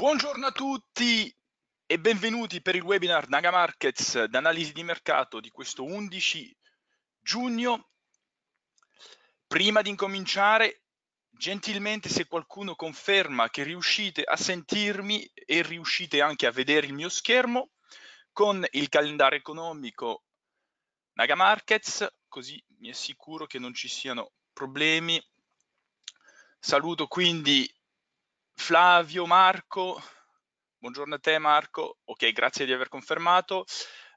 Buongiorno a tutti e benvenuti per il webinar Naga Markets d'analisi di mercato di questo 11 giugno. Prima di incominciare, gentilmente se qualcuno conferma che riuscite a sentirmi e riuscite anche a vedere il mio schermo con il calendario economico Naga Markets, così mi assicuro che non ci siano problemi. Saluto quindi Flavio, Marco, buongiorno a te Marco, ok grazie di aver confermato,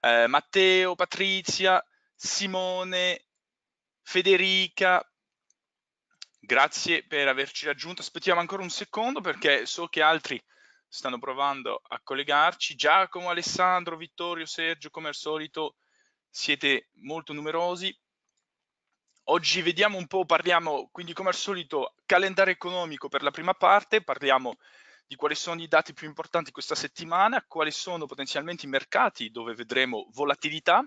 eh, Matteo, Patrizia, Simone, Federica, grazie per averci raggiunto, aspettiamo ancora un secondo perché so che altri stanno provando a collegarci, Giacomo, Alessandro, Vittorio, Sergio, come al solito siete molto numerosi, Oggi vediamo un po', parliamo quindi come al solito calendario economico per la prima parte, parliamo di quali sono i dati più importanti questa settimana, quali sono potenzialmente i mercati dove vedremo volatilità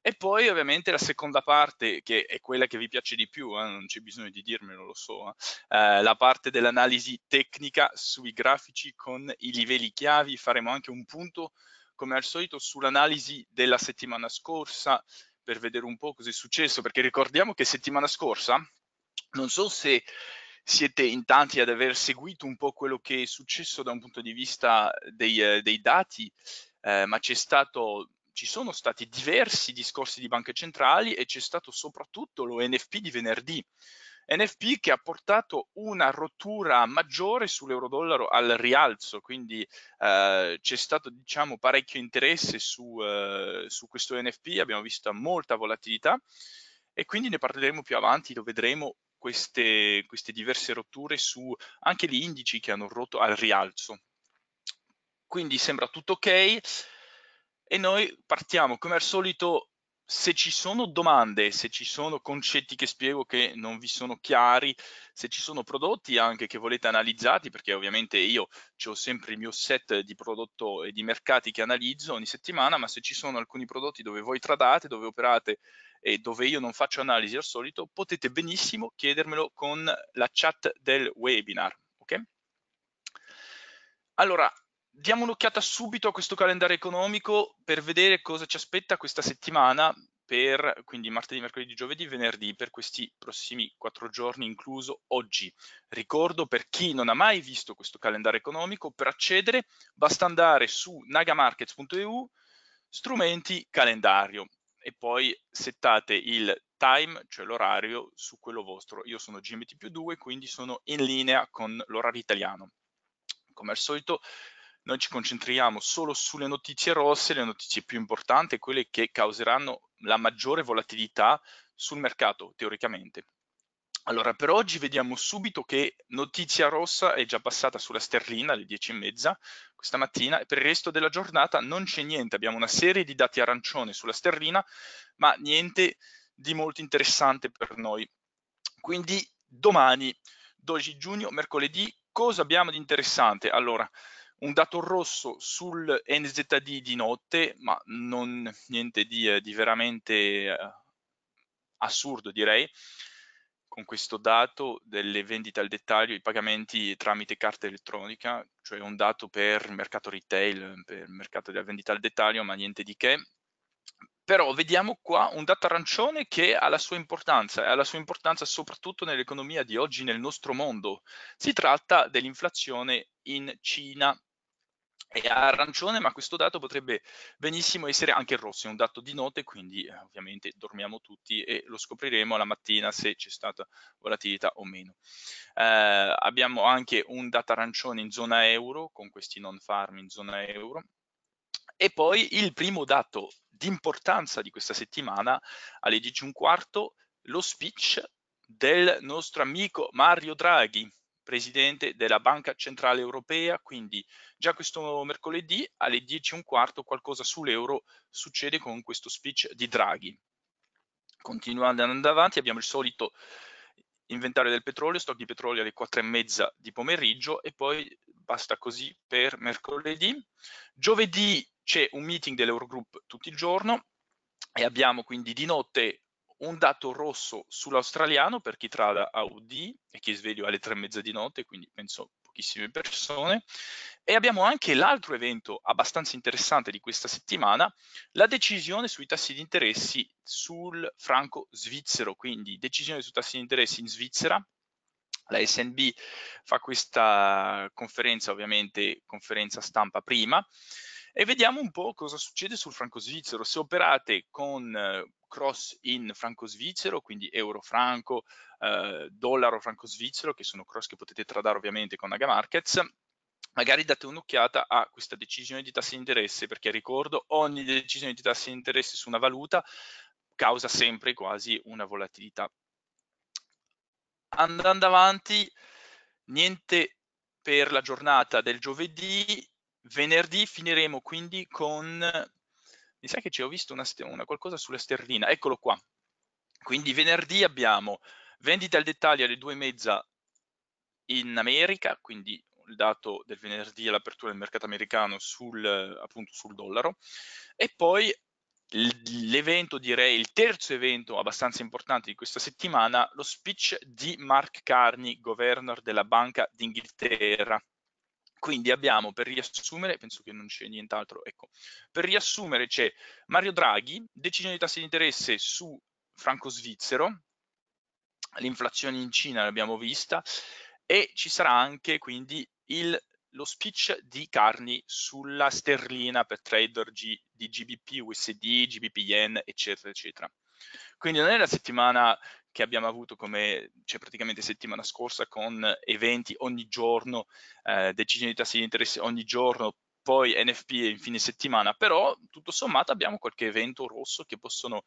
e poi ovviamente la seconda parte che è quella che vi piace di più, eh, non c'è bisogno di dirmelo, lo so, eh, eh la parte dell'analisi tecnica sui grafici con i livelli chiavi, faremo anche un punto come al solito sull'analisi della settimana scorsa per vedere un po' cosa è successo, perché ricordiamo che settimana scorsa, non so se siete in tanti ad aver seguito un po' quello che è successo da un punto di vista dei, eh, dei dati, eh, ma stato, ci sono stati diversi discorsi di banche centrali e c'è stato soprattutto lo NFP di venerdì, NFP che ha portato una rottura maggiore sull'euro-dollaro al rialzo, quindi eh, c'è stato diciamo parecchio interesse su, eh, su questo NFP, abbiamo visto molta volatilità e quindi ne parleremo più avanti, lo vedremo queste, queste diverse rotture su anche gli indici che hanno rotto al rialzo. Quindi sembra tutto ok e noi partiamo come al solito se ci sono domande, se ci sono concetti che spiego che non vi sono chiari, se ci sono prodotti anche che volete analizzati, perché ovviamente io ho sempre il mio set di prodotto e di mercati che analizzo ogni settimana, ma se ci sono alcuni prodotti dove voi tradate, dove operate e dove io non faccio analisi al solito, potete benissimo chiedermelo con la chat del webinar, ok? Allora, diamo un'occhiata subito a questo calendario economico per vedere cosa ci aspetta questa settimana, per, quindi martedì, mercoledì, giovedì, venerdì, per questi prossimi quattro giorni, incluso oggi. Ricordo per chi non ha mai visto questo calendario economico, per accedere basta andare su nagamarkets.eu, strumenti, calendario e poi settate il time, cioè l'orario, su quello vostro. Io sono GMT più 2, quindi sono in linea con l'orario italiano come al solito noi ci concentriamo solo sulle notizie rosse, le notizie più importanti, quelle che causeranno la maggiore volatilità sul mercato teoricamente. Allora, per oggi vediamo subito che notizia rossa è già passata sulla sterlina alle 10.30 questa mattina e per il resto della giornata non c'è niente, abbiamo una serie di dati arancione sulla sterlina, ma niente di molto interessante per noi. Quindi domani, 12 giugno, mercoledì, cosa abbiamo di interessante? Allora, un dato rosso sul NZD di notte, ma non niente di, eh, di veramente eh, assurdo direi, con questo dato delle vendite al dettaglio, i pagamenti tramite carta elettronica, cioè un dato per il mercato retail, per il mercato della vendita al dettaglio, ma niente di che. Però vediamo qua un dato arancione che ha la sua importanza, e ha la sua importanza soprattutto nell'economia di oggi nel nostro mondo. Si tratta dell'inflazione in Cina è arancione, ma questo dato potrebbe benissimo essere anche rosso, è un dato di notte, quindi eh, ovviamente dormiamo tutti e lo scopriremo la mattina se c'è stata volatilità o meno. Eh, abbiamo anche un dato arancione in zona euro, con questi non farm in zona euro. E poi il primo dato di importanza di questa settimana, alle 10.15, lo speech del nostro amico Mario Draghi presidente della Banca Centrale Europea, quindi già questo mercoledì alle 10.15 qualcosa sull'euro succede con questo speech di Draghi. Continuando ad andare avanti abbiamo il solito inventario del petrolio, stock di petrolio alle 4.30 di pomeriggio e poi basta così per mercoledì. Giovedì c'è un meeting dell'Eurogroup tutto il giorno e abbiamo quindi di notte un dato rosso sull'australiano per chi trada a UD e chi sveglio alle tre e mezza di notte, quindi penso pochissime persone. E abbiamo anche l'altro evento abbastanza interessante di questa settimana, la decisione sui tassi di interessi sul franco svizzero, quindi decisione sui tassi di interessi in Svizzera. La SNB fa questa conferenza, ovviamente conferenza stampa prima, e vediamo un po' cosa succede sul franco svizzero. Se operate con eh, cross in franco svizzero, quindi euro franco, eh, dollaro franco svizzero, che sono cross che potete tradare ovviamente con Aga Markets, magari date un'occhiata a questa decisione di tassi di interesse, perché ricordo ogni decisione di tassi di interesse su una valuta causa sempre quasi una volatilità. Andando avanti, niente per la giornata del giovedì, Venerdì finiremo quindi con... Mi sa che ci ho visto una, una qualcosa sulla sterlina, eccolo qua. Quindi venerdì abbiamo vendita al dettaglio alle due e mezza in America, quindi il dato del venerdì all'apertura del mercato americano sul, appunto sul dollaro, e poi l'evento, direi il terzo evento abbastanza importante di questa settimana, lo speech di Mark Carney, governor della Banca d'Inghilterra, quindi abbiamo, per riassumere, penso che non c'è nient'altro, ecco, per riassumere c'è Mario Draghi, decisione di tassi di interesse su franco svizzero, l'inflazione in Cina l'abbiamo vista, e ci sarà anche quindi il, lo speech di Carni sulla sterlina per trader G, di GBP, USD, GBP Yen, eccetera, eccetera. Quindi non è la settimana che abbiamo avuto come cioè praticamente settimana scorsa con eventi ogni giorno, eh, decisioni di tassi di interesse ogni giorno, poi NFP in fine settimana, però tutto sommato abbiamo qualche evento rosso che possono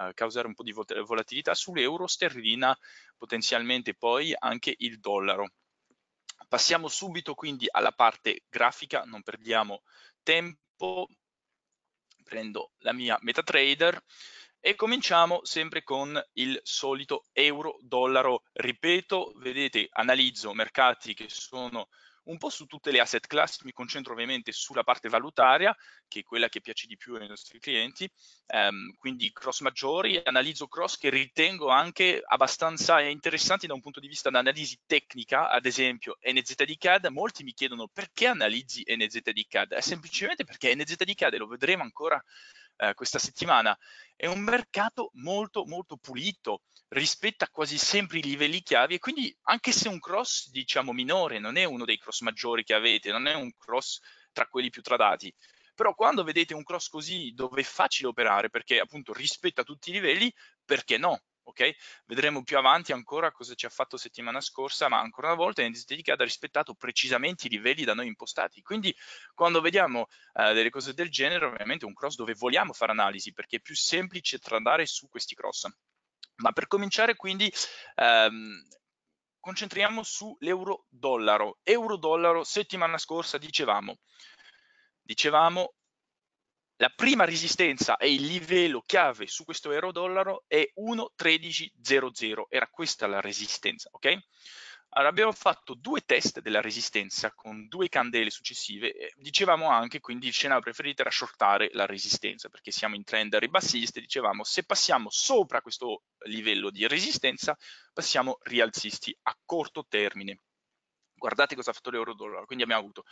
eh, causare un po' di volatilità sull'euro, sterlina, potenzialmente poi anche il dollaro. Passiamo subito quindi alla parte grafica, non perdiamo tempo, prendo la mia MetaTrader, e cominciamo sempre con il solito euro-dollaro. Ripeto, vedete, analizzo mercati che sono un po' su tutte le asset class, mi concentro ovviamente sulla parte valutaria, che è quella che piace di più ai nostri clienti, um, quindi cross maggiori, analizzo cross che ritengo anche abbastanza interessanti da un punto di vista di analisi tecnica, ad esempio NZD CAD, molti mi chiedono perché analizzi NZD CAD, è semplicemente perché NZD CAD, lo vedremo ancora eh, questa settimana. È un mercato molto molto pulito, rispetta quasi sempre i livelli chiavi e quindi anche se un cross diciamo minore non è uno dei cross maggiori che avete, non è un cross tra quelli più tradati, però quando vedete un cross così dove è facile operare perché appunto rispetta tutti i livelli, perché no? Okay? Vedremo più avanti ancora cosa ci ha fatto settimana scorsa, ma ancora una volta è dedicata ha rispettato precisamente i livelli da noi impostati. Quindi quando vediamo eh, delle cose del genere, ovviamente è un cross dove vogliamo fare analisi, perché è più semplice tradare su questi cross. Ma per cominciare quindi ehm, concentriamo sull'euro-dollaro. Euro-dollaro settimana scorsa dicevamo, dicevamo la prima resistenza e il livello chiave su questo euro dollaro è 1.1300, era questa la resistenza, ok? Allora, abbiamo fatto due test della resistenza con due candele successive, dicevamo anche quindi il scenario preferito era shortare la resistenza perché siamo in trend ribassista, dicevamo se passiamo sopra questo livello di resistenza passiamo rialzisti a corto termine guardate cosa ha fatto l'euro dollaro, quindi abbiamo avuto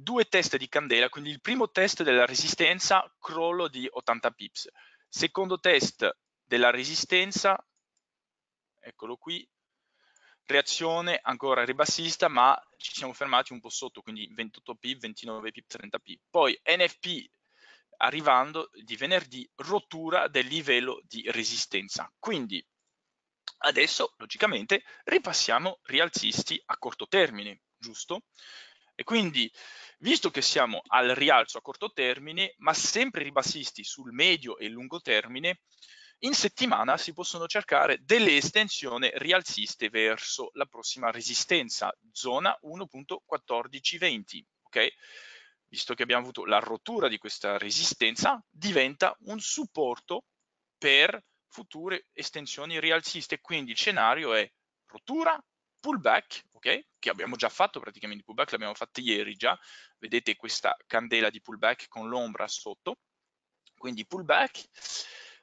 due test di candela, quindi il primo test della resistenza, crollo di 80 pips, secondo test della resistenza, eccolo qui, reazione ancora ribassista, ma ci siamo fermati un po' sotto, quindi 28 pip, 29 pip, 30 pip. Poi NFP arrivando di venerdì, rottura del livello di resistenza. Quindi adesso, logicamente, ripassiamo rialzisti a corto termine, giusto? E quindi visto che siamo al rialzo a corto termine, ma sempre ribassisti sul medio e lungo termine, in settimana si possono cercare delle estensioni rialziste verso la prossima resistenza, zona 1.1420, ok? Visto che abbiamo avuto la rottura di questa resistenza, diventa un supporto per future estensioni rialziste, quindi il scenario è rottura pullback, ok? Che abbiamo già fatto praticamente, il pullback l'abbiamo fatto ieri già, vedete questa candela di pullback con l'ombra sotto, quindi pullback,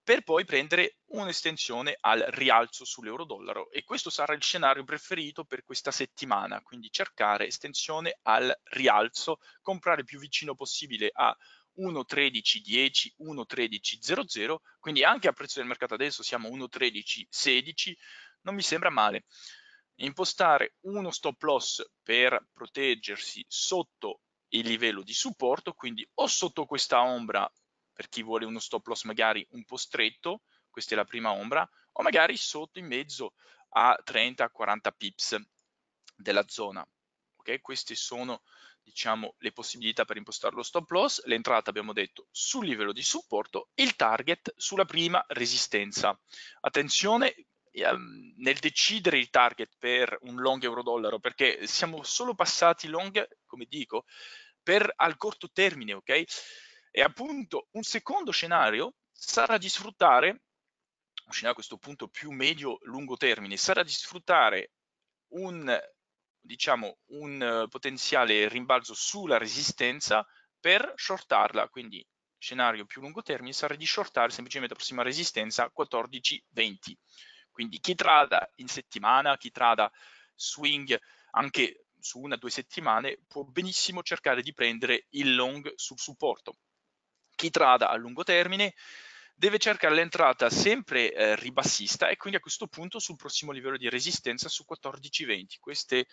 per poi prendere un'estensione al rialzo sull'euro-dollaro e questo sarà il scenario preferito per questa settimana, quindi cercare estensione al rialzo, comprare più vicino possibile a 1.13.10, 1.13.00, quindi anche a prezzo del mercato adesso siamo a 1.13.16, non mi sembra male impostare uno stop loss per proteggersi sotto il livello di supporto, quindi o sotto questa ombra per chi vuole uno stop loss magari un po' stretto, questa è la prima ombra, o magari sotto in mezzo a 30-40 pips della zona. Ok, Queste sono diciamo, le possibilità per impostare lo stop loss, l'entrata abbiamo detto sul livello di supporto, il target sulla prima resistenza. Attenzione Ehm, nel decidere il target per un long euro-dollaro, perché siamo solo passati long, come dico, per al corto termine, ok? E appunto un secondo scenario sarà di sfruttare, un scenario a questo punto più medio-lungo termine, sarà di sfruttare un, diciamo, un eh, potenziale rimbalzo sulla resistenza per shortarla, quindi scenario più lungo termine sarà di shortare semplicemente la prossima resistenza 14-20. Quindi chi trada in settimana, chi trada swing anche su una o due settimane, può benissimo cercare di prendere il long sul supporto. Chi trada a lungo termine deve cercare l'entrata sempre eh, ribassista e quindi a questo punto sul prossimo livello di resistenza su 14,20. Questa è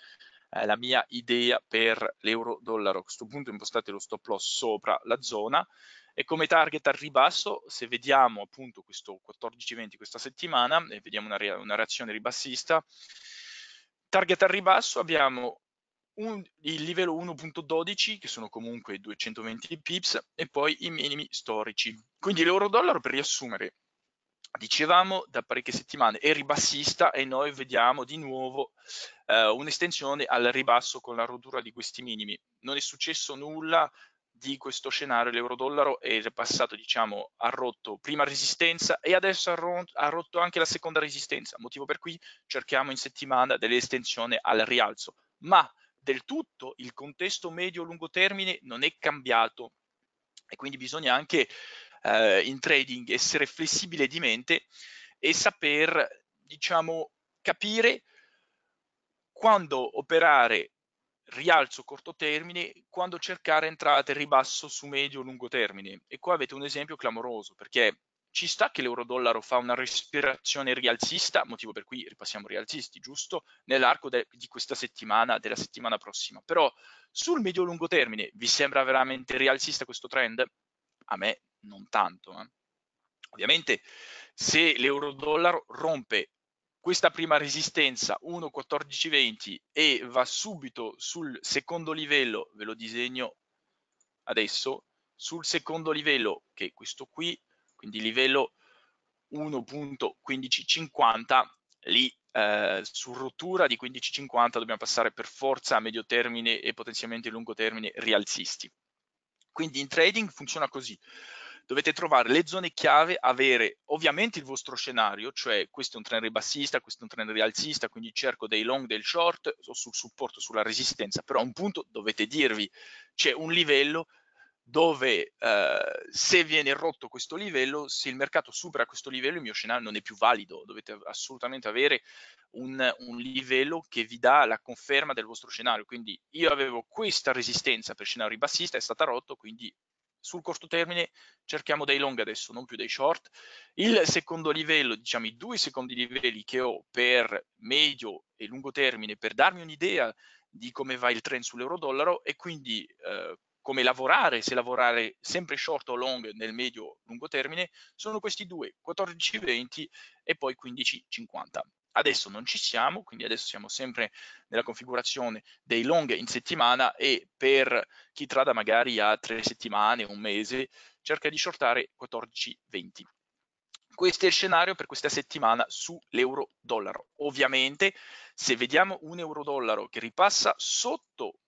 eh, la mia idea per l'euro-dollaro. A questo punto impostate lo stop loss sopra la zona e come target al ribasso, se vediamo appunto questo 14-20 questa settimana e vediamo una, re una reazione ribassista, target al ribasso abbiamo un, il livello 1.12 che sono comunque 220 pips e poi i minimi storici. Quindi l'euro dollaro per riassumere dicevamo da parecchie settimane è ribassista e noi vediamo di nuovo eh, un'estensione al ribasso con la rottura di questi minimi. Non è successo nulla di questo scenario l'euro-dollaro è passato diciamo ha rotto prima resistenza e adesso ha, rot- ha rotto anche la seconda resistenza motivo per cui cerchiamo in settimana dell'estensione al rialzo ma del tutto il contesto medio-lungo termine non è cambiato e quindi bisogna anche eh, in trading essere flessibile di mente e saper diciamo capire quando operare rialzo corto termine quando cercare entrate ribasso su medio lungo termine e qua avete un esempio clamoroso perché ci sta che l'euro dollaro fa una respirazione rialzista motivo per cui ripassiamo rialzisti giusto nell'arco de- di questa settimana della settimana prossima però sul medio lungo termine vi sembra veramente rialzista questo trend a me non tanto eh. ovviamente se l'euro dollaro rompe questa prima resistenza 1.14.20 e va subito sul secondo livello, ve lo disegno adesso, sul secondo livello che è questo qui, quindi livello 1.1550, lì eh, su rottura di 15.50 dobbiamo passare per forza a medio termine e potenzialmente lungo termine rialzisti. Quindi in trading funziona così dovete trovare le zone chiave, avere ovviamente il vostro scenario, cioè questo è un trend ribassista, questo è un trend rialzista, quindi cerco dei long, del short, o sul supporto, sulla resistenza, però a un punto dovete dirvi c'è un livello dove eh, se viene rotto questo livello, se il mercato supera questo livello, il mio scenario non è più valido, dovete assolutamente avere un, un, livello che vi dà la conferma del vostro scenario. Quindi io avevo questa resistenza per scenario ribassista, è stata rotta, quindi sul corto termine cerchiamo dei long adesso, non più dei short. Il secondo livello, diciamo i due secondi livelli che ho per medio e lungo termine per darmi un'idea di come va il trend sull'euro-dollaro e quindi eh, come lavorare, se lavorare sempre short o long nel medio-lungo termine, sono questi due, 14,20 e poi 15,50. Adesso non ci siamo, quindi adesso siamo sempre nella configurazione dei long in settimana e per chi trada magari a tre settimane, un mese, cerca di shortare 14-20. Questo è il scenario per questa settimana sull'euro-dollaro. Ovviamente se vediamo un euro-dollaro che ripassa sotto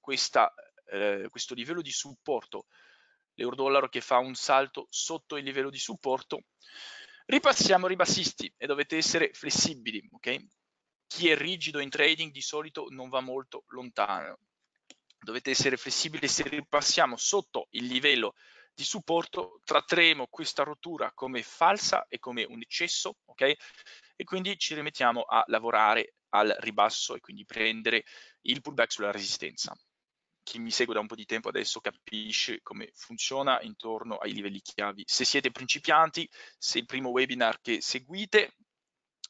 questa, eh, questo livello di supporto, l'euro-dollaro che fa un salto sotto il livello di supporto, Ripassiamo ribassisti e dovete essere flessibili, ok? Chi è rigido in trading di solito non va molto lontano. Dovete essere flessibili se ripassiamo sotto il livello di supporto, tratteremo questa rottura come falsa e come un eccesso, ok? E quindi ci rimettiamo a lavorare al ribasso e quindi prendere il pullback sulla resistenza chi mi segue da un po' di tempo adesso capisce come funziona intorno ai livelli chiavi. Se siete principianti, se il primo webinar che seguite,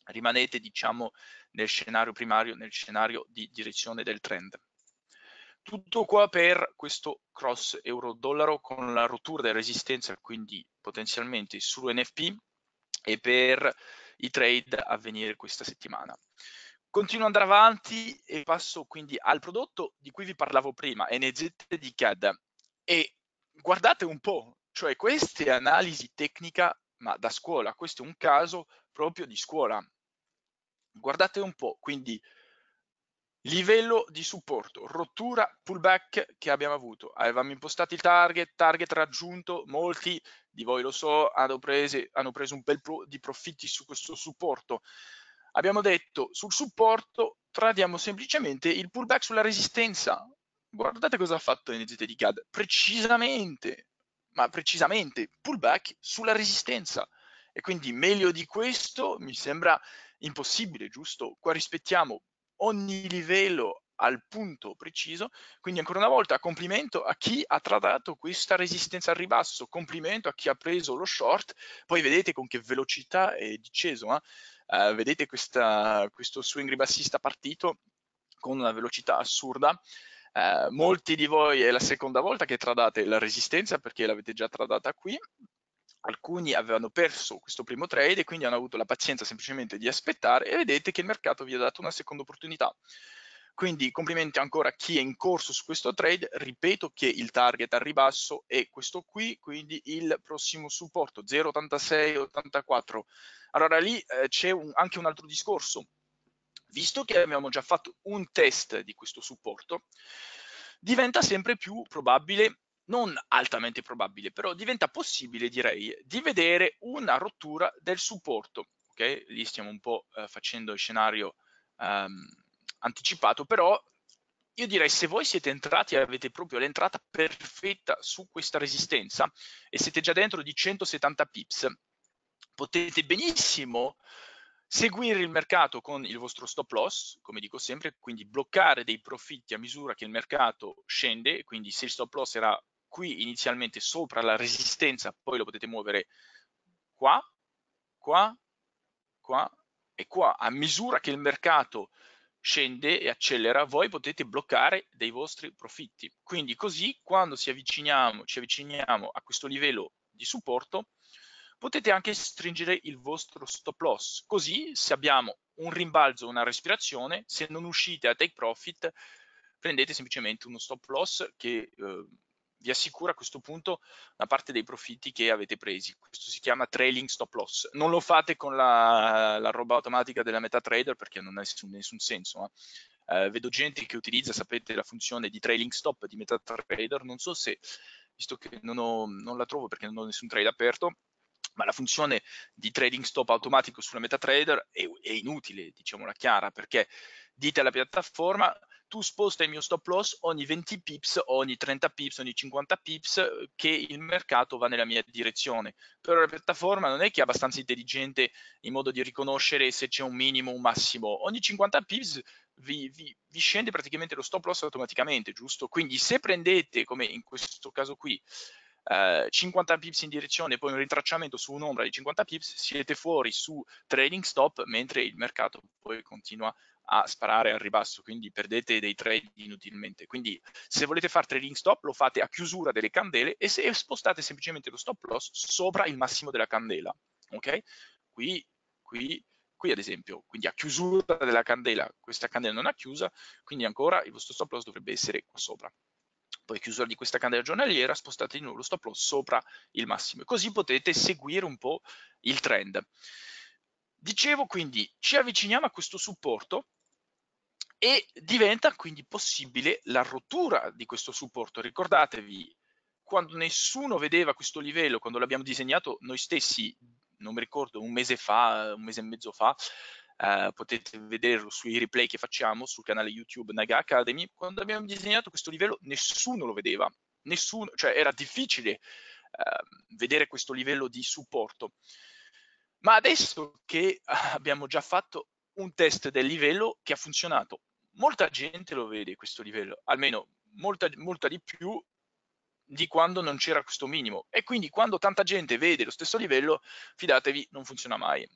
rimanete diciamo nel scenario primario, nel scenario di direzione del trend. Tutto qua per questo cross euro-dollaro con la rottura della resistenza, quindi potenzialmente sull'UNFP e per i trade a venire questa settimana. Continuo ad andare avanti e passo quindi al prodotto di cui vi parlavo prima, NGT di CAD. E guardate un po', cioè questa è analisi tecnica ma da scuola, questo è un caso proprio di scuola. Guardate un po', quindi livello di supporto, rottura, pullback che abbiamo avuto. Avevamo impostato il target, target raggiunto, molti di voi lo so, hanno, prese, hanno preso un bel pro di profitti su questo supporto. Abbiamo detto sul supporto tradiamo semplicemente il pullback sulla resistenza. Guardate cosa ha fatto NZT di CAD, precisamente, ma precisamente, pullback sulla resistenza. E quindi meglio di questo mi sembra impossibile, giusto? Qua rispettiamo ogni livello al punto preciso. Quindi ancora una volta complimento a chi ha tradato questa resistenza al ribasso, complimento a chi ha preso lo short, poi vedete con che velocità è disceso. Eh? Eh, vedete questa, questo swing ribassista partito con una velocità assurda. Eh, molti di voi è la seconda volta che tradate la resistenza perché l'avete già tradata qui. Alcuni avevano perso questo primo trade e quindi hanno avuto la pazienza semplicemente di aspettare e vedete che il mercato vi ha dato una seconda opportunità. Quindi complimenti ancora a chi è in corso su questo trade, ripeto che il target al ribasso è questo qui, quindi il prossimo supporto 086 84 allora lì eh, c'è un, anche un altro discorso. Visto che abbiamo già fatto un test di questo supporto, diventa sempre più probabile, non altamente probabile, però diventa possibile, direi, di vedere una rottura del supporto. Ok, Lì stiamo un po' eh, facendo il scenario ehm, anticipato, però io direi se voi siete entrati e avete proprio l'entrata perfetta su questa resistenza e siete già dentro di 170 pips, potete benissimo seguire il mercato con il vostro stop loss, come dico sempre, quindi bloccare dei profitti a misura che il mercato scende, quindi se il stop loss era qui inizialmente sopra la resistenza, poi lo potete muovere qua, qua, qua e qua. A misura che il mercato scende e accelera, voi potete bloccare dei vostri profitti. Quindi così quando ci avviciniamo, ci avviciniamo a questo livello di supporto, potete anche stringere il vostro stop loss. Così, se abbiamo un rimbalzo, una respirazione, se non uscite a take profit, prendete semplicemente uno stop loss che eh, vi assicura a questo punto la parte dei profitti che avete presi. Questo si chiama trailing stop loss. Non lo fate con la, la roba automatica della MetaTrader perché non ha nessun, nessun senso. Eh. Uh, vedo gente che utilizza, sapete, la funzione di trailing stop di MetaTrader, non so se, visto che non, ho, non la trovo perché non ho nessun trade aperto, ma la funzione di trading stop automatico sulla MetaTrader è, è inutile, diciamola chiara, perché dite alla piattaforma tu sposta il mio stop loss ogni 20 pips, ogni 30 pips, ogni 50 pips eh, che il mercato va nella mia direzione. Però la piattaforma non è che è abbastanza intelligente in modo di riconoscere se c'è un minimo o un massimo. Ogni 50 pips vi, vi, vi, scende praticamente lo stop loss automaticamente, giusto? Quindi se prendete, come in questo caso qui, 50 eh, pips in direzione e poi un ritracciamento su un'ombra di 50 pips, siete fuori su trading stop mentre il mercato poi continua a sparare al ribasso, quindi perdete dei trade inutilmente. Quindi se volete fare trading stop lo fate a chiusura delle candele e se spostate semplicemente lo stop loss sopra il massimo della candela, ok? Qui, qui qui ad esempio, quindi a chiusura della candela, questa candela non ha chiusa, quindi ancora il vostro stop loss dovrebbe essere qua sopra poi chiusura di questa candela giornaliera, spostate di nuovo lo stop loss sopra il massimo. così potete seguire un po' il trend. Dicevo quindi, ci avviciniamo a questo supporto e diventa quindi possibile la rottura di questo supporto. Ricordatevi, quando nessuno vedeva questo livello, quando l'abbiamo disegnato noi stessi, non mi ricordo, un mese fa, un mese e mezzo fa, eh, potete vederlo sui replay che facciamo sul canale YouTube Naga Academy, quando abbiamo disegnato questo livello nessuno lo vedeva, nessuno, cioè era difficile eh, vedere questo livello di supporto. Ma adesso che abbiamo già fatto un test del livello che ha funzionato, molta gente lo vede questo livello, almeno molta, molta di più di quando non c'era questo minimo e quindi quando tanta gente vede lo stesso livello fidatevi non funziona mai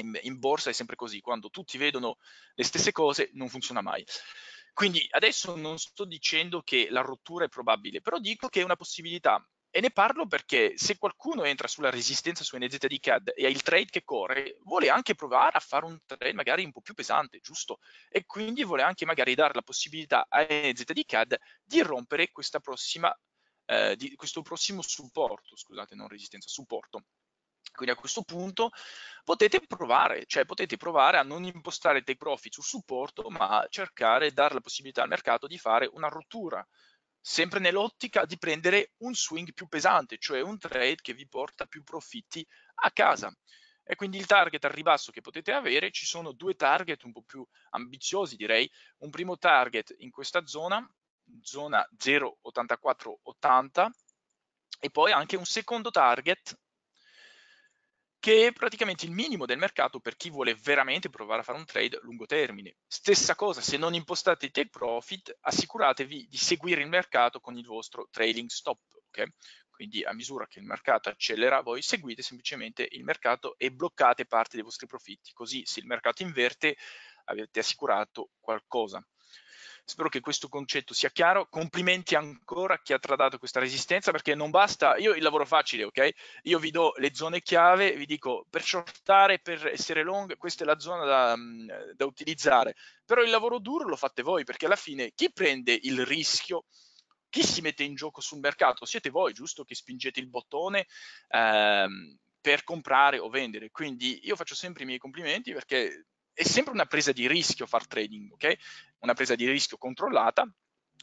in, in borsa è sempre così, quando tutti vedono le stesse cose non funziona mai. Quindi adesso non sto dicendo che la rottura è probabile, però dico che è una possibilità. E ne parlo perché se qualcuno entra sulla resistenza su NZD CAD e ha il trade che corre, vuole anche provare a fare un trade magari un po' più pesante, giusto? E quindi vuole anche magari dare la possibilità a NZD CAD di rompere prossima, eh, di, questo prossimo supporto, scusate, non resistenza, supporto. Quindi a questo punto potete provare, cioè potete provare a non impostare take profit sul supporto, ma cercare di dare la possibilità al mercato di fare una rottura, sempre nell'ottica di prendere un swing più pesante, cioè un trade che vi porta più profitti a casa. E quindi il target al ribasso che potete avere, ci sono due target un po' più ambiziosi direi, un primo target in questa zona, zona 0,8480, e poi anche un secondo target che è praticamente il minimo del mercato per chi vuole veramente provare a fare un trade a lungo termine. Stessa cosa, se non impostate i take profit, assicuratevi di seguire il mercato con il vostro trailing stop. Okay? Quindi a misura che il mercato accelera, voi seguite semplicemente il mercato e bloccate parte dei vostri profitti. Così se il mercato inverte, avete assicurato qualcosa. Spero che questo concetto sia chiaro. Complimenti ancora a chi ha tradato questa resistenza perché non basta, io il lavoro facile, ok? Io vi do le zone chiave, vi dico per shortare, per essere long, questa è la zona da, mm, da utilizzare. Però il lavoro duro lo fate voi perché alla fine chi prende il rischio? Chi si mette in gioco sul mercato? Siete voi, giusto, che spingete il bottone. Ehm, per comprare o vendere. Quindi io faccio sempre i miei complimenti perché è sempre una presa di rischio far trading, ok? una presa di rischio controllata,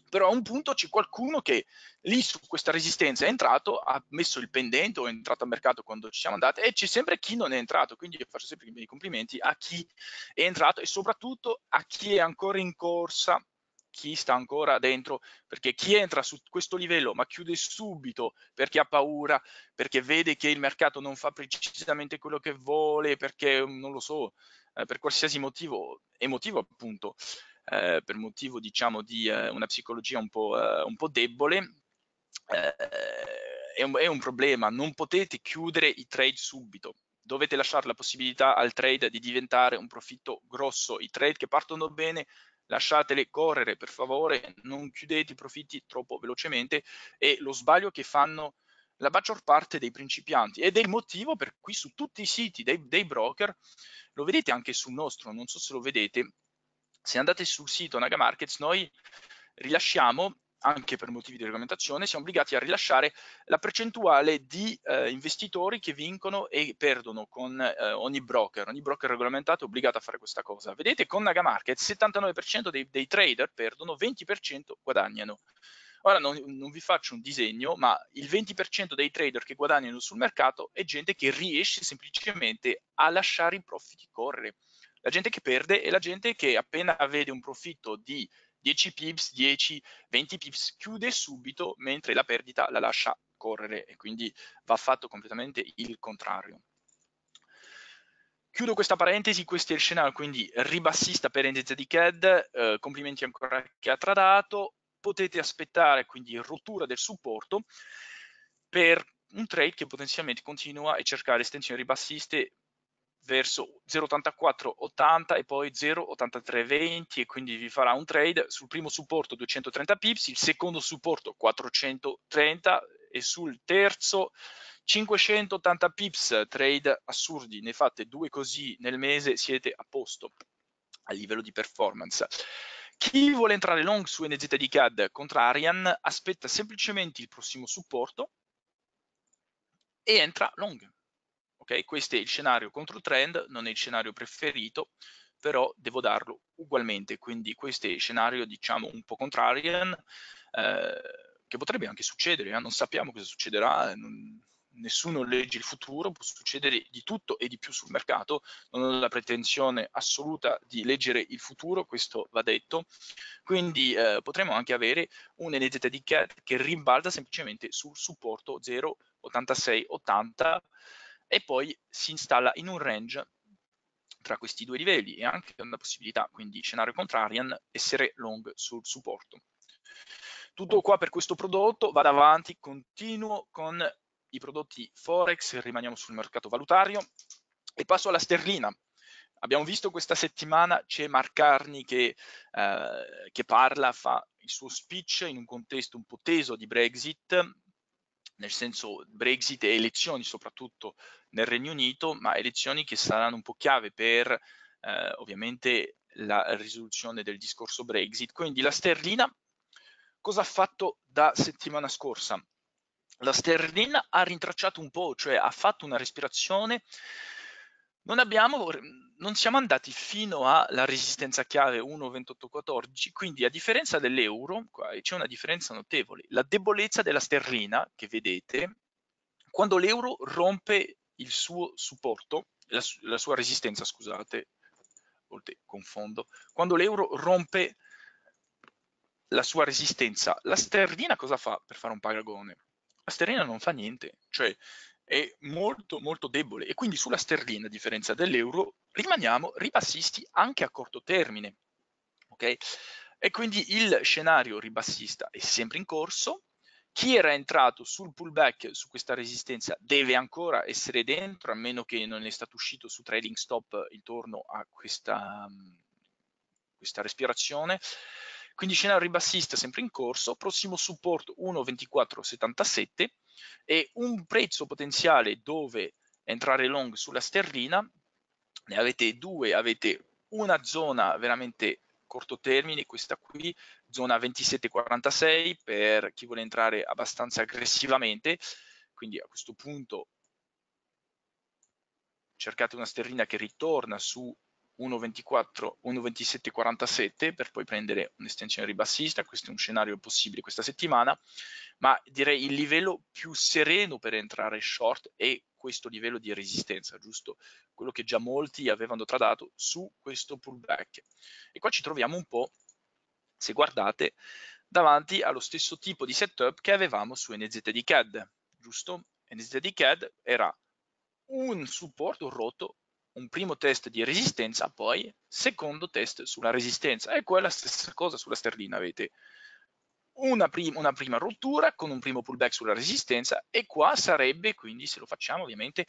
però a un punto c'è qualcuno che lì su questa resistenza è entrato, ha messo il pendente o è entrato al mercato quando ci siamo andati e c'è sempre chi non è entrato, quindi io faccio sempre i miei complimenti a chi è entrato e soprattutto a chi è ancora in corsa chi sta ancora dentro, perché chi entra su questo livello ma chiude subito perché ha paura, perché vede che il mercato non fa precisamente quello che vuole, perché non lo so, eh, per qualsiasi motivo, emotivo appunto, eh, per motivo diciamo di eh, una psicologia un po', eh, un po debole, eh, è un, è un problema, non potete chiudere i trade subito, dovete lasciare la possibilità al trade di diventare un profitto grosso, i trade che partono bene lasciatele correre per favore, non chiudete i profitti troppo velocemente e lo sbaglio che fanno la maggior parte dei principianti ed è il motivo per cui su tutti i siti dei, dei broker, lo vedete anche sul nostro, non so se lo vedete, se andate sul sito Naga Markets, noi rilasciamo anche per motivi di regolamentazione, siamo obbligati a rilasciare la percentuale di eh, investitori che vincono e perdono con eh, ogni broker. Ogni broker regolamentato è obbligato a fare questa cosa. Vedete, con Naga Markets, il 79% dei, dei, trader perdono, 20% guadagnano. Ora non, non vi faccio un disegno, ma il 20% dei trader che guadagnano sul mercato è gente che riesce semplicemente a lasciare i profitti correre la gente che perde è la gente che appena vede un profitto di 10 pips, 10, 20 pips, chiude subito mentre la perdita la lascia correre e quindi va fatto completamente il contrario. Chiudo questa parentesi, questo è il scenario, quindi ribassista per indice di CAD, eh, complimenti ancora che ha tradato, potete aspettare quindi rottura del supporto per un trade che potenzialmente continua e cercare estensioni ribassiste verso 0,8480 e poi 0,8320 e quindi vi farà un trade sul primo supporto 230 pips, il secondo supporto 430 e sul terzo 580 pips, trade assurdi, ne fate due così nel mese siete a posto a livello di performance. Chi vuole entrare long su NZDCAD di contro Arian aspetta semplicemente il prossimo supporto e entra long. Okay? Questo è il scenario contro trend, non è il scenario preferito, però devo darlo ugualmente, quindi questo è il scenario diciamo un po' contrarian, eh, che potrebbe anche succedere, eh? non sappiamo cosa succederà, non, nessuno legge il futuro, può succedere di tutto e di più sul mercato, non ho la pretensione assoluta di leggere il futuro, questo va detto, quindi eh, potremmo anche avere un NZT di che rimbalza semplicemente sul supporto 0,8680 e poi si installa in un range tra questi due livelli e anche una possibilità, quindi scenario contrarian, essere long sul supporto. Tutto qua per questo prodotto, vado avanti, continuo con i prodotti Forex, rimaniamo sul mercato valutario e passo alla sterlina. Abbiamo visto questa settimana c'è Marcarni che, eh, che parla, fa il suo speech in un contesto un po' teso di Brexit, nel senso Brexit e elezioni soprattutto nel Regno Unito, ma elezioni che saranno un po' chiave per eh, ovviamente la risoluzione del discorso Brexit. Quindi la sterlina cosa ha fatto da settimana scorsa? La sterlina ha rintracciato un po', cioè ha fatto una respirazione non, abbiamo, non siamo andati fino alla resistenza chiave 1,2814, quindi a differenza dell'euro, c'è una differenza notevole. La debolezza della sterlina, che vedete, quando l'euro rompe il suo supporto, la, la sua resistenza, scusate, a volte confondo, quando l'euro rompe la sua resistenza, la sterlina cosa fa per fare un paragone? La sterlina non fa niente, cioè è molto molto debole e quindi sulla sterlina, a differenza dell'euro, rimaniamo ribassisti anche a corto termine. ok E quindi il scenario ribassista è sempre in corso. Chi era entrato sul pullback, su questa resistenza, deve ancora essere dentro, a meno che non è stato uscito su trading stop intorno a questa, mm, questa respirazione quindi scenario ribassista sempre in corso, prossimo supporto 1.2477 e un prezzo potenziale dove entrare long sulla sterlina, ne avete due, avete una zona veramente corto termine, questa qui, zona 27.46 per chi vuole entrare abbastanza aggressivamente, quindi a questo punto cercate una sterlina che ritorna su 1.24, 1.27.47 per poi prendere un'estensione ribassista, questo è un scenario possibile questa settimana, ma direi il livello più sereno per entrare short è questo livello di resistenza, giusto? Quello che già molti avevano tradato su questo pullback. E qua ci troviamo un po', se guardate, davanti allo stesso tipo di setup che avevamo su NZDCAD, giusto? NZDCAD era un supporto rotto un primo test di resistenza, poi secondo test sulla resistenza. E qua è la stessa cosa sulla sterlina, avete una, prim una, prima rottura con un primo pullback sulla resistenza e qua sarebbe, quindi se lo facciamo ovviamente,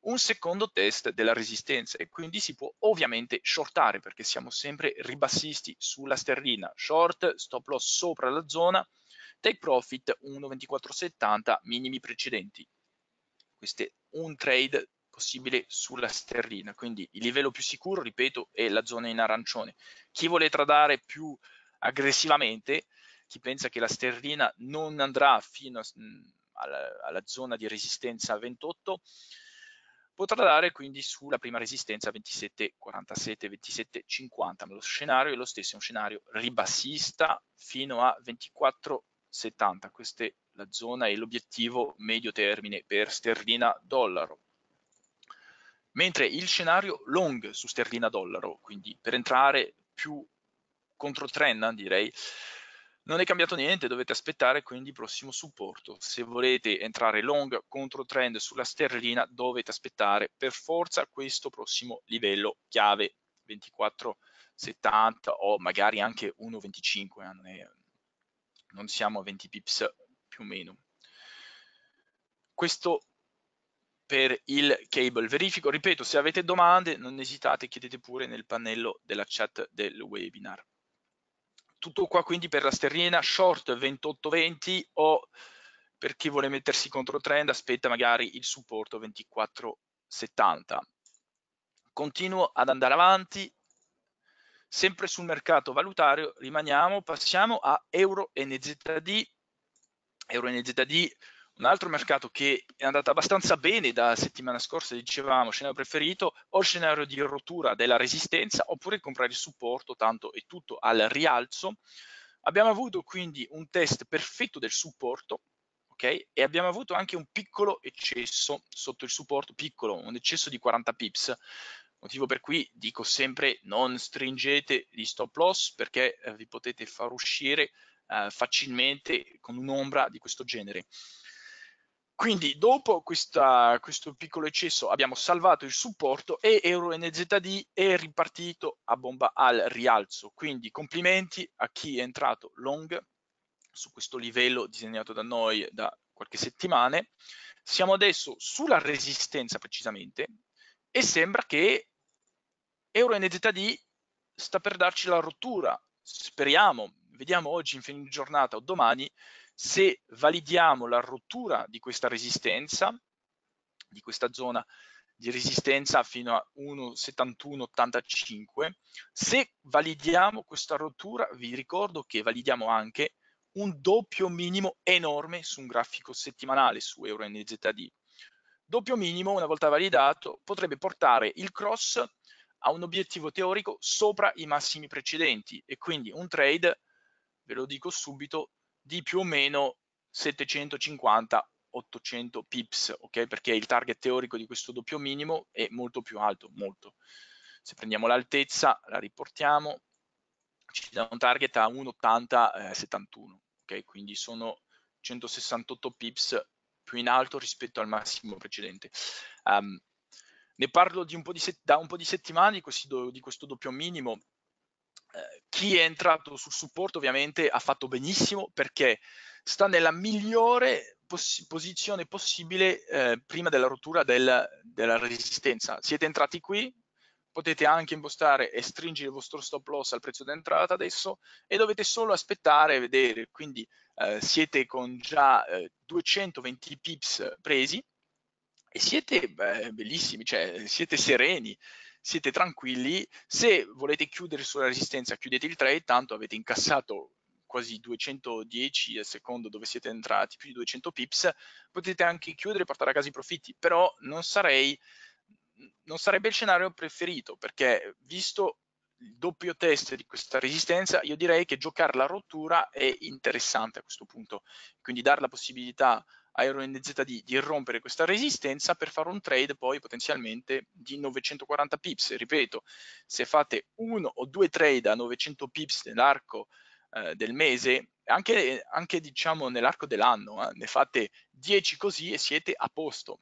un secondo test della resistenza e quindi si può ovviamente shortare perché siamo sempre ribassisti sulla sterlina, short, stop loss sopra la zona, take profit 1.2470 minimi precedenti. Questo è un trade possibile sulla sterlina. Quindi il livello più sicuro, ripeto, è la zona in arancione. Chi vuole tradare più aggressivamente, chi pensa che la sterlina non andrà fino a, mm, alla, alla, zona di resistenza 28, potrà dare quindi sulla prima resistenza 27, 47, 27, 50. Ma lo scenario è lo stesso, è un scenario ribassista fino a 24, 70. Questa è la zona e l'obiettivo medio termine per sterlina dollaro mentre il scenario long su sterlina dollaro, quindi per entrare più contro trend direi, non è cambiato niente, dovete aspettare quindi il prossimo supporto. Se volete entrare long contro trend sulla sterlina dovete aspettare per forza questo prossimo livello chiave 24,70 o magari anche 1,25, eh, non, non siamo a 20 pips più o meno. Questo per il cable verifico. Ripeto, se avete domande non esitate, chiedete pure nel pannello della chat del webinar. Tutto qua quindi per la sterlina short 2820 o per chi vuole mettersi contro trend aspetta magari il supporto 2470. Continuo ad andare avanti. Sempre sul mercato valutario rimaniamo, passiamo a Euro NZD. Euro NZD un altro mercato che è andato abbastanza bene da settimana scorsa, dicevamo, scenario preferito, o il scenario di rottura della resistenza, oppure comprare il supporto, tanto è tutto al rialzo. Abbiamo avuto quindi un test perfetto del supporto, Okay? E abbiamo avuto anche un piccolo eccesso sotto il supporto, piccolo, un eccesso di 40 pips. Motivo per cui dico sempre non stringete gli stop loss perché eh, vi potete far uscire eh, facilmente con un'ombra di questo genere. Quindi dopo questa, questo piccolo eccesso abbiamo salvato il supporto e Euro NZD è ripartito a bomba al rialzo. Quindi complimenti a chi è entrato long su questo livello disegnato da noi da qualche settimana. Siamo adesso sulla resistenza precisamente e sembra che Euro NZD sta per darci la rottura. Speriamo, vediamo oggi in fine giornata o domani se validiamo la rottura di questa resistenza, di questa zona di resistenza fino a 1,7185, se validiamo questa rottura, vi ricordo che validiamo anche un doppio minimo enorme su un grafico settimanale su Euro NZD. Doppio minimo, una volta validato, potrebbe portare il cross a un obiettivo teorico sopra i massimi precedenti e quindi un trade, ve lo dico subito, di più o meno 750-800 pips, ok? Perché il target teorico di questo doppio minimo è molto più alto, molto. Se prendiamo l'altezza, la riportiamo, ci dà un target a 1,80-71, eh, ok? Quindi sono 168 pips più in alto rispetto al massimo precedente. Um, ne parlo un di, da un po' di settimane di questo, di questo doppio minimo eh, chi è entrato sul supporto ovviamente ha fatto benissimo perché sta nella migliore pos- posizione possibile eh, prima della rottura del, della resistenza. Siete entrati qui, potete anche impostare e stringere il vostro stop loss al prezzo d'entrata adesso e dovete solo aspettare e vedere. Quindi eh, siete con già eh, 220 pips presi e siete beh, bellissimi, cioè siete sereni siete tranquilli, se volete chiudere sulla resistenza chiudete il trade, tanto avete incassato quasi 210 al secondo dove siete entrati, più di 200 pips, potete anche chiudere e portare a casa i profitti, però non, sarei, non sarebbe il scenario preferito, perché visto il doppio test di questa resistenza, io direi che giocare la rottura è interessante a questo punto, quindi dare la possibilità a EURNZD di irrompere questa resistenza per fare un trade poi potenzialmente di 940 pips. Ripeto, se fate uno o due trade a 900 pips nell'arco eh, del mese, anche, anche diciamo nell'arco dell'anno, eh, ne fate 10 così e siete a posto.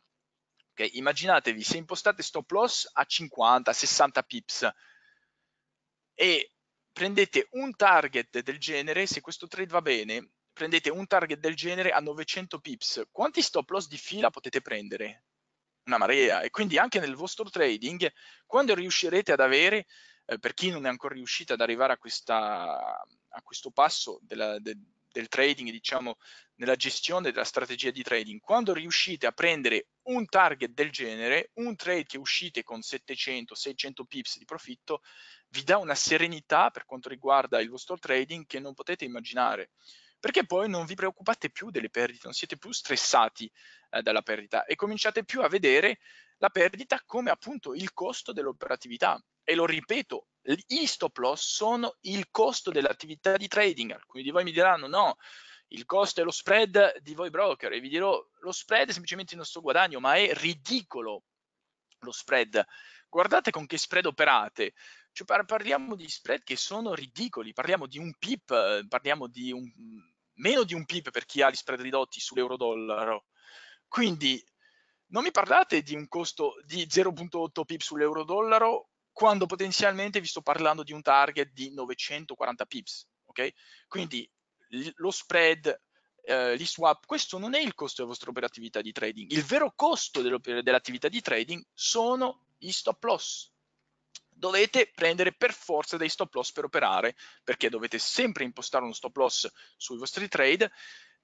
Okay? Immaginatevi se impostate stop loss a 50, 60 pips e prendete un target del genere, se questo trade va bene, prendete un target del genere a 900 pips, quanti stop loss di fila potete prendere? Una marea. E quindi anche nel vostro trading, quando riuscirete ad avere, eh, per chi non è ancora riuscito ad arrivare a, questa, a questo passo della, de, del trading, diciamo, nella gestione della strategia di trading, quando riuscite a prendere un target del genere, un trade che uscite con 700-600 pips di profitto, vi dà una serenità per quanto riguarda il vostro trading che non potete immaginare perché poi non vi preoccupate più delle perdite, non siete più stressati eh, dalla perdita e cominciate più a vedere la perdita come appunto il costo dell'operatività. E lo ripeto, i stop loss sono il costo dell'attività di trading. Alcuni di voi mi diranno no, il costo è lo spread di voi broker e vi dirò lo spread è semplicemente il nostro guadagno, ma è ridicolo lo spread. Guardate con che spread operate, cioè, par- parliamo di spread che sono ridicoli, parliamo di un pip, eh, parliamo di un, mm, meno di un pip per chi ha gli spread ridotti sull'euro-dollaro. Quindi non mi parlate di un costo di 0.8 pip sull'euro-dollaro quando potenzialmente vi sto parlando di un target di 940 pips, ok? Quindi l- lo spread eh, gli swap, questo non è il costo della vostra operatività di trading. Il vero costo dell'attività di trading sono gli stop loss dovete prendere per forza dei stop loss per operare, perché dovete sempre impostare uno stop loss sui vostri trade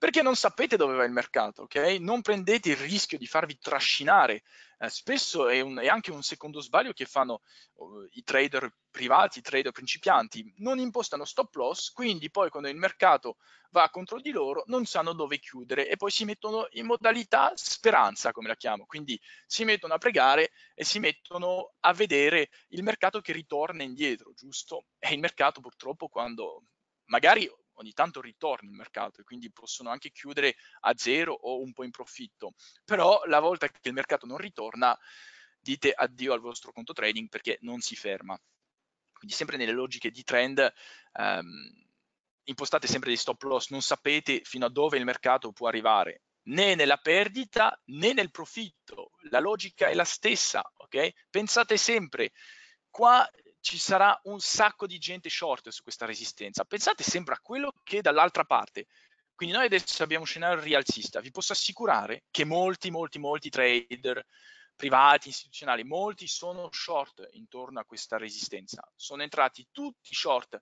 perché non sapete dove va il mercato, ok? Non prendete il rischio di farvi trascinare. Eh, spesso è, un, è, anche un secondo sbaglio che fanno uh, i trader privati, i trader principianti, non impostano stop loss, quindi poi quando il mercato va contro di loro non sanno dove chiudere e poi si mettono in modalità speranza, come la chiamo, quindi si mettono a pregare e si mettono a vedere il mercato che ritorna indietro, giusto? E il mercato purtroppo quando magari ogni tanto ritorna il mercato e quindi possono anche chiudere a zero o un po' in profitto, però la volta che il mercato non ritorna dite addio al vostro conto trading perché non si ferma. Quindi sempre nelle logiche di trend ehm, impostate sempre dei stop loss, non sapete fino a dove il mercato può arrivare, né nella perdita né nel profitto, la logica è la stessa, ok? Pensate sempre, qua ci sarà un sacco di gente short su questa resistenza. Pensate sempre a quello che dall'altra parte. Quindi noi adesso abbiamo un scenario rialzista. Vi posso assicurare che molti, molti, molti trader privati, istituzionali, molti sono short intorno a questa resistenza. Sono entrati tutti short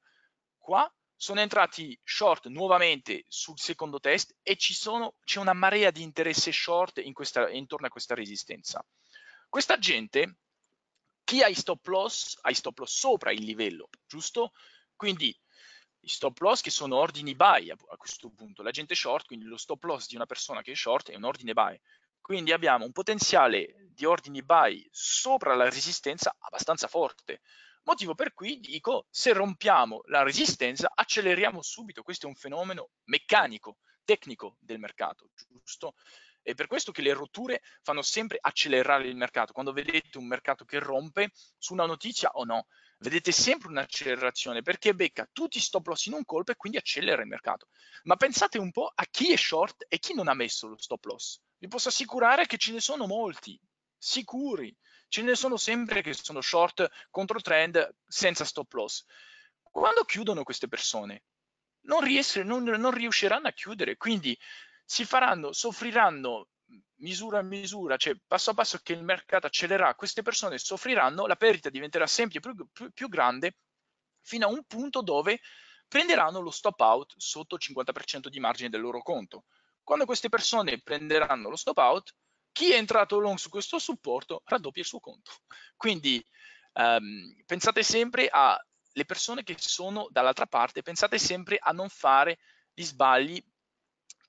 qua, sono entrati short nuovamente sul secondo test e ci sono, c'è una marea di interesse short in questa, intorno a questa resistenza. Questa gente chi ha i stop loss ha i stop loss sopra il livello, giusto? Quindi i stop loss che sono ordini buy a, a questo punto, la gente short, quindi lo stop loss di una persona che è short è un ordine buy. Quindi abbiamo un potenziale di ordini buy sopra la resistenza abbastanza forte. Motivo per cui dico, se rompiamo la resistenza, acceleriamo subito. Questo è un fenomeno meccanico, tecnico del mercato, giusto? È per questo che le rotture fanno sempre accelerare il mercato. Quando vedete un mercato che rompe su una notizia o no, vedete sempre un'accelerazione perché becca tutti i stop loss in un colpo e quindi accelera il mercato. Ma pensate un po' a chi è short e chi non ha messo lo stop loss. Vi posso assicurare che ce ne sono molti, sicuri. Ce ne sono sempre che sono short contro trend senza stop loss. Quando chiudono queste persone? Non, riesce, non, non riusciranno a chiudere, quindi si faranno, soffriranno mm, misura a misura, cioè passo a passo che il mercato accelererà, queste persone soffriranno, la perdita diventerà sempre più, più, più grande fino a un punto dove prenderanno lo stop out sotto il 50% di margine del loro conto. Quando queste persone prenderanno lo stop out, chi è entrato long su questo supporto raddoppia il suo conto. Quindi ehm, pensate sempre alle persone che sono dall'altra parte, pensate sempre a non fare gli sbagli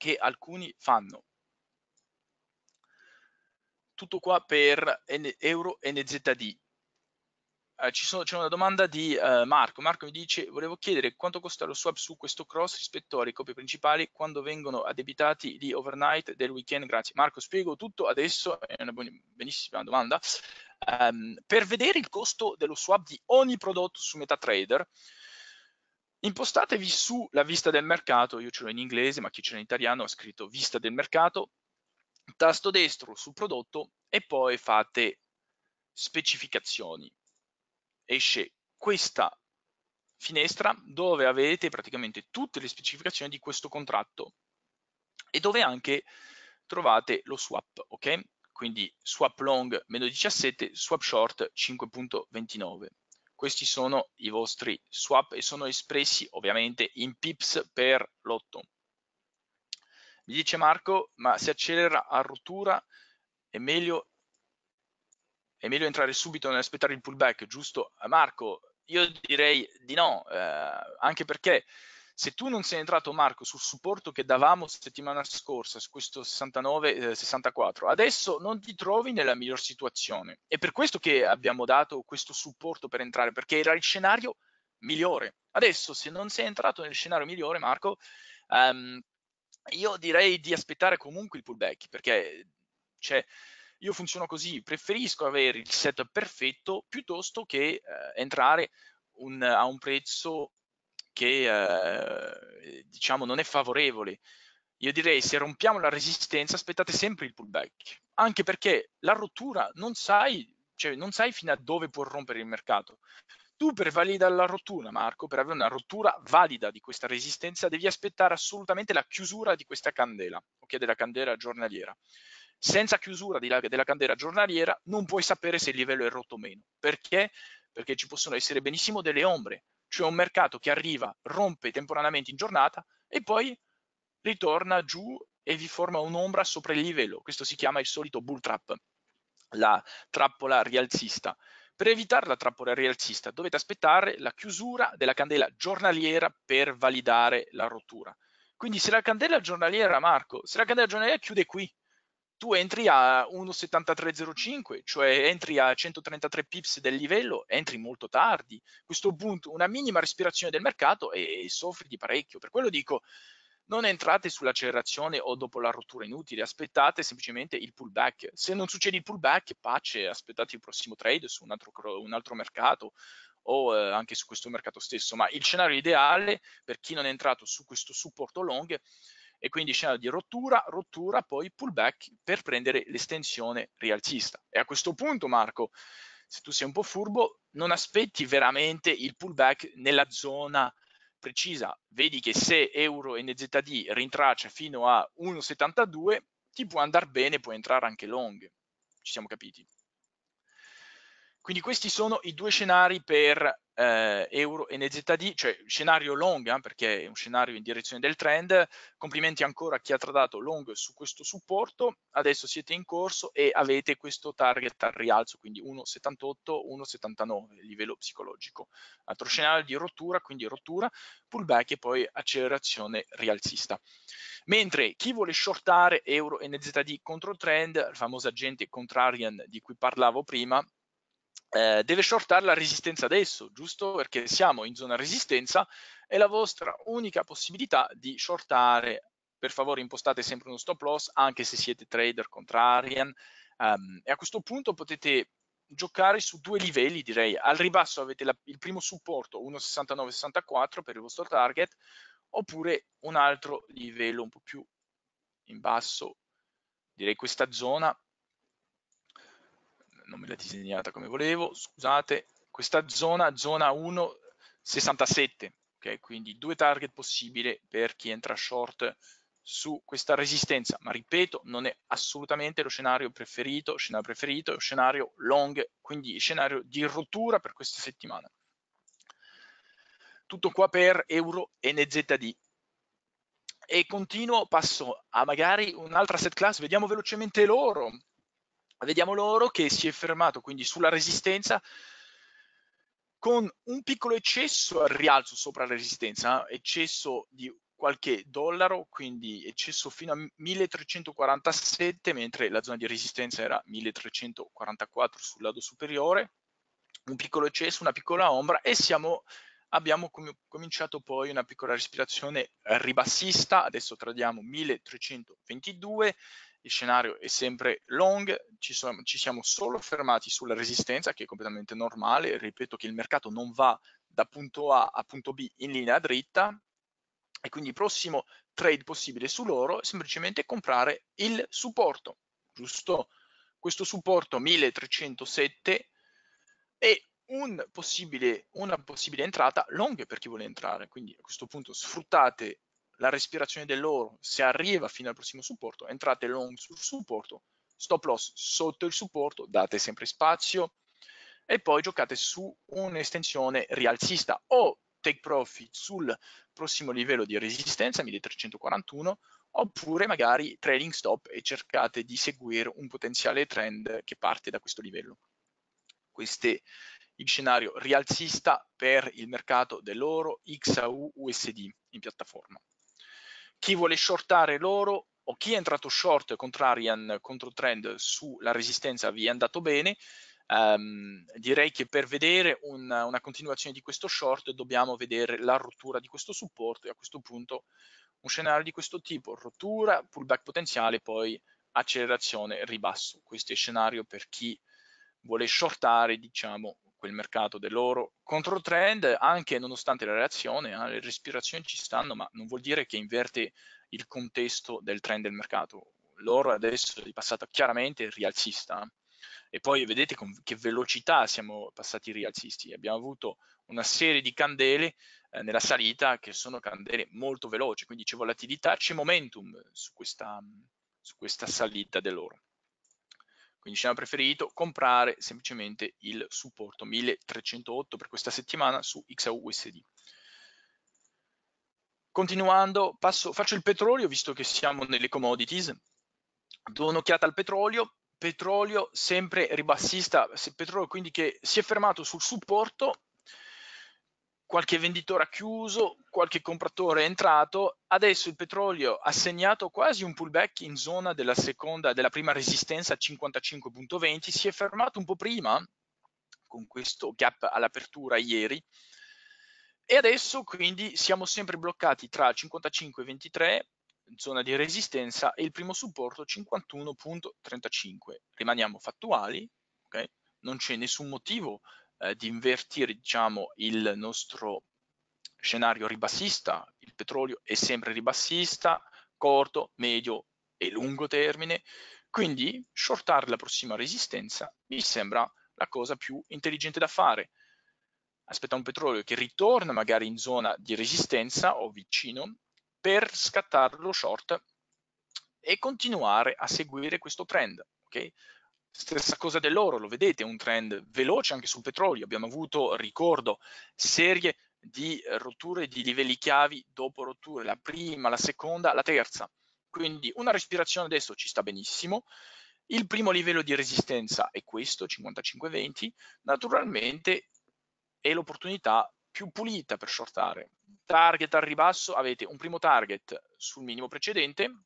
che alcuni fanno. Tutto qua per N Euro NZD. Eh, c'è una domanda di eh, Marco. Marco mi dice, volevo chiedere quanto costa lo swap su questo cross rispetto alle copie principali quando vengono addebitati di overnight del weekend. Grazie. Marco, spiego tutto adesso, è una benissima domanda. Um, per vedere il costo dello swap di ogni prodotto su MetaTrader, impostatevi sulla vista del mercato, io ce l'ho in inglese, ma chi ce l'ha in italiano ha scritto vista del mercato, tasto destro sul prodotto e poi fate specificazioni. Esce questa finestra dove avete praticamente tutte le specificazioni di questo contratto e dove anche trovate lo swap, ok? Quindi swap long meno 17, swap short 5.29. Questi sono i vostri swap e sono espressi ovviamente in pips per lotto. Mi dice Marco, ma se accelera a rottura è meglio, è meglio entrare subito e aspettare il pullback, giusto eh, Marco? Io direi di no, eh, anche perché se tu non sei entrato Marco sul supporto che davamo settimana scorsa su questo 69-64, eh, adesso non ti trovi nella miglior situazione. È per questo che abbiamo dato questo supporto per entrare, perché era il scenario migliore. Adesso se non sei entrato nel scenario migliore Marco, um, io direi di aspettare comunque il pullback, perché cioè, io funziono così, preferisco avere il setup perfetto piuttosto che eh, entrare un, a un prezzo che eh, diciamo non è favorevole. Io direi se rompiamo la resistenza aspettate sempre il pullback, anche perché la rottura non sai, cioè, non sai fino a dove può rompere il mercato. Tu per validare la rottura, Marco, per avere una rottura valida di questa resistenza devi aspettare assolutamente la chiusura di questa candela, ok, della candela giornaliera senza chiusura la, della candela giornaliera non puoi sapere se il livello è rotto o meno. Perché? Perché ci possono essere benissimo delle ombre cioè un mercato che arriva, rompe temporaneamente in giornata e poi ritorna giù e vi forma un'ombra sopra il livello. Questo si chiama il solito bull trap, la trappola rialzista. Per evitare la trappola rialzista dovete aspettare la chiusura della candela giornaliera per validare la rottura. Quindi se la candela giornaliera, Marco, se la candela giornaliera chiude qui, tu entri a 1.7305, cioè entri a 133 pips del livello, entri molto tardi. A questo punto una minima respirazione del mercato e, e soffri di parecchio. Per quello dico, non entrate sull'accelerazione o dopo la rottura inutile, aspettate semplicemente il pullback. Se non succede il pullback, pace, aspettate il prossimo trade su un altro, un altro mercato o eh, anche su questo mercato stesso. Ma il scenario ideale per chi non è entrato su questo supporto long e quindi scenario di rottura, rottura, poi pullback per prendere l'estensione rialzista. E a questo punto, Marco, se tu sei un po' furbo, non aspetti veramente il pullback nella zona precisa. Vedi che se euro NZD rintraccia fino a 1,72, ti può andare bene, può entrare anche long. Ci siamo capiti. Quindi questi sono i due scenari per eh, euro e NZD, cioè scenario long, eh, perché è un scenario in direzione del trend. Complimenti ancora a chi ha tradato long su questo supporto. Adesso siete in corso e avete questo target al rialzo, quindi 1,78, 1,79, livello psicologico. Altro scenario di rottura, quindi rottura, pullback e poi accelerazione rialzista. Mentre chi vuole shortare euro e NZD contro trend, la famosa agente contrarian di cui parlavo prima, eh, deve shortare la resistenza adesso, giusto? Perché siamo in zona resistenza e la vostra unica possibilità di shortare, per favore impostate sempre uno stop loss, anche se siete trader contrarian, um, e a questo punto potete giocare su due livelli direi, al ribasso avete la, il primo supporto 1,6964 per il vostro target, oppure un altro livello un po' più in basso, direi questa zona non me l'ha disegnata come volevo, scusate, questa zona, zona 1, 67, ok? quindi due target possibili per chi entra short su questa resistenza, ma ripeto, non è assolutamente lo scenario preferito, scenario preferito è lo scenario long, quindi scenario di rottura per questa settimana. Tutto qua per Euro e NZD. E continuo, passo a magari un'altra set class, vediamo velocemente l'oro, vediamo l'oro che si è fermato quindi sulla resistenza con un piccolo eccesso al rialzo sopra la resistenza, eh, eccesso di qualche dollaro, quindi eccesso fino a 1347, mentre la zona di resistenza era 1344 sul lato superiore, un piccolo eccesso, una piccola ombra e siamo, abbiamo com- cominciato poi una piccola respirazione ribassista, adesso tradiamo 1322, il scenario è sempre long, ci, so, ci, siamo solo fermati sulla resistenza che è completamente normale, ripeto che il mercato non va da punto A a punto B in linea dritta e quindi il prossimo trade possibile su loro è semplicemente comprare il supporto, giusto? Questo supporto 1307 e un possibile, una possibile entrata long per chi vuole entrare, quindi a questo punto sfruttate la respirazione dell'oro, se arriva fino al prossimo supporto, entrate long sul supporto, stop loss sotto il supporto, date sempre spazio e poi giocate su un'estensione rialzista o take profit sul prossimo livello di resistenza 1341 oppure magari trading stop e cercate di seguire un potenziale trend che parte da questo livello. Questo è il scenario rialzista per il mercato dell'oro XAU USD in piattaforma chi vuole shortare l'oro o chi è entrato short contrarian contro trend sulla resistenza vi è andato bene. Um, direi che per vedere una, una continuazione di questo short dobbiamo vedere la rottura di questo supporto e a questo punto un scenario di questo tipo, rottura, pullback potenziale, poi accelerazione, ribasso. Questo è il scenario per chi vuole shortare, diciamo, quel mercato dell'oro. contro trend anche nonostante la reazione, eh, le respirazioni ci stanno, ma non vuol dire che inverte il contesto del trend del mercato. L'oro adesso è passato chiaramente rialzista e poi vedete con che velocità siamo passati rialzisti. Abbiamo avuto una serie di candele eh, nella salita che sono candele molto veloci, quindi c'è volatilità, c'è momentum su questa, su questa salita dell'oro. Quindi ci hanno preferito comprare semplicemente il supporto 1308 per questa settimana su XAUSD. Continuando, passo, faccio il petrolio, visto che siamo nelle commodities. Do un'occhiata al petrolio, petrolio sempre ribassista, petrolio quindi che si è fermato sul supporto qualche venditore ha chiuso, qualche compratore è entrato, adesso il petrolio ha segnato quasi un pullback in zona della, seconda, della prima resistenza 55.20, si è fermato un po' prima con questo gap all'apertura ieri e adesso quindi siamo sempre bloccati tra 55.23 zona di resistenza e il primo supporto 51.35 rimaniamo fattuali okay? non c'è nessun motivo eh, di invertire diciamo, il nostro scenario ribassista, il petrolio è sempre ribassista, corto, medio e lungo termine, quindi shortare la prossima resistenza mi sembra la cosa più intelligente da fare. Aspetta un petrolio che ritorna magari in zona di resistenza o vicino per scattare lo short e continuare a seguire questo trend. Okay? Stessa cosa dell'oro, lo vedete, un trend veloce anche sul petrolio. Abbiamo avuto, ricordo, serie di rotture di livelli chiavi dopo rotture, la prima, la seconda, la terza. Quindi una respirazione adesso ci sta benissimo. Il primo livello di resistenza è questo, 55,20. Naturalmente è l'opportunità più pulita per shortare. Target al ribasso, avete un primo target sul minimo precedente,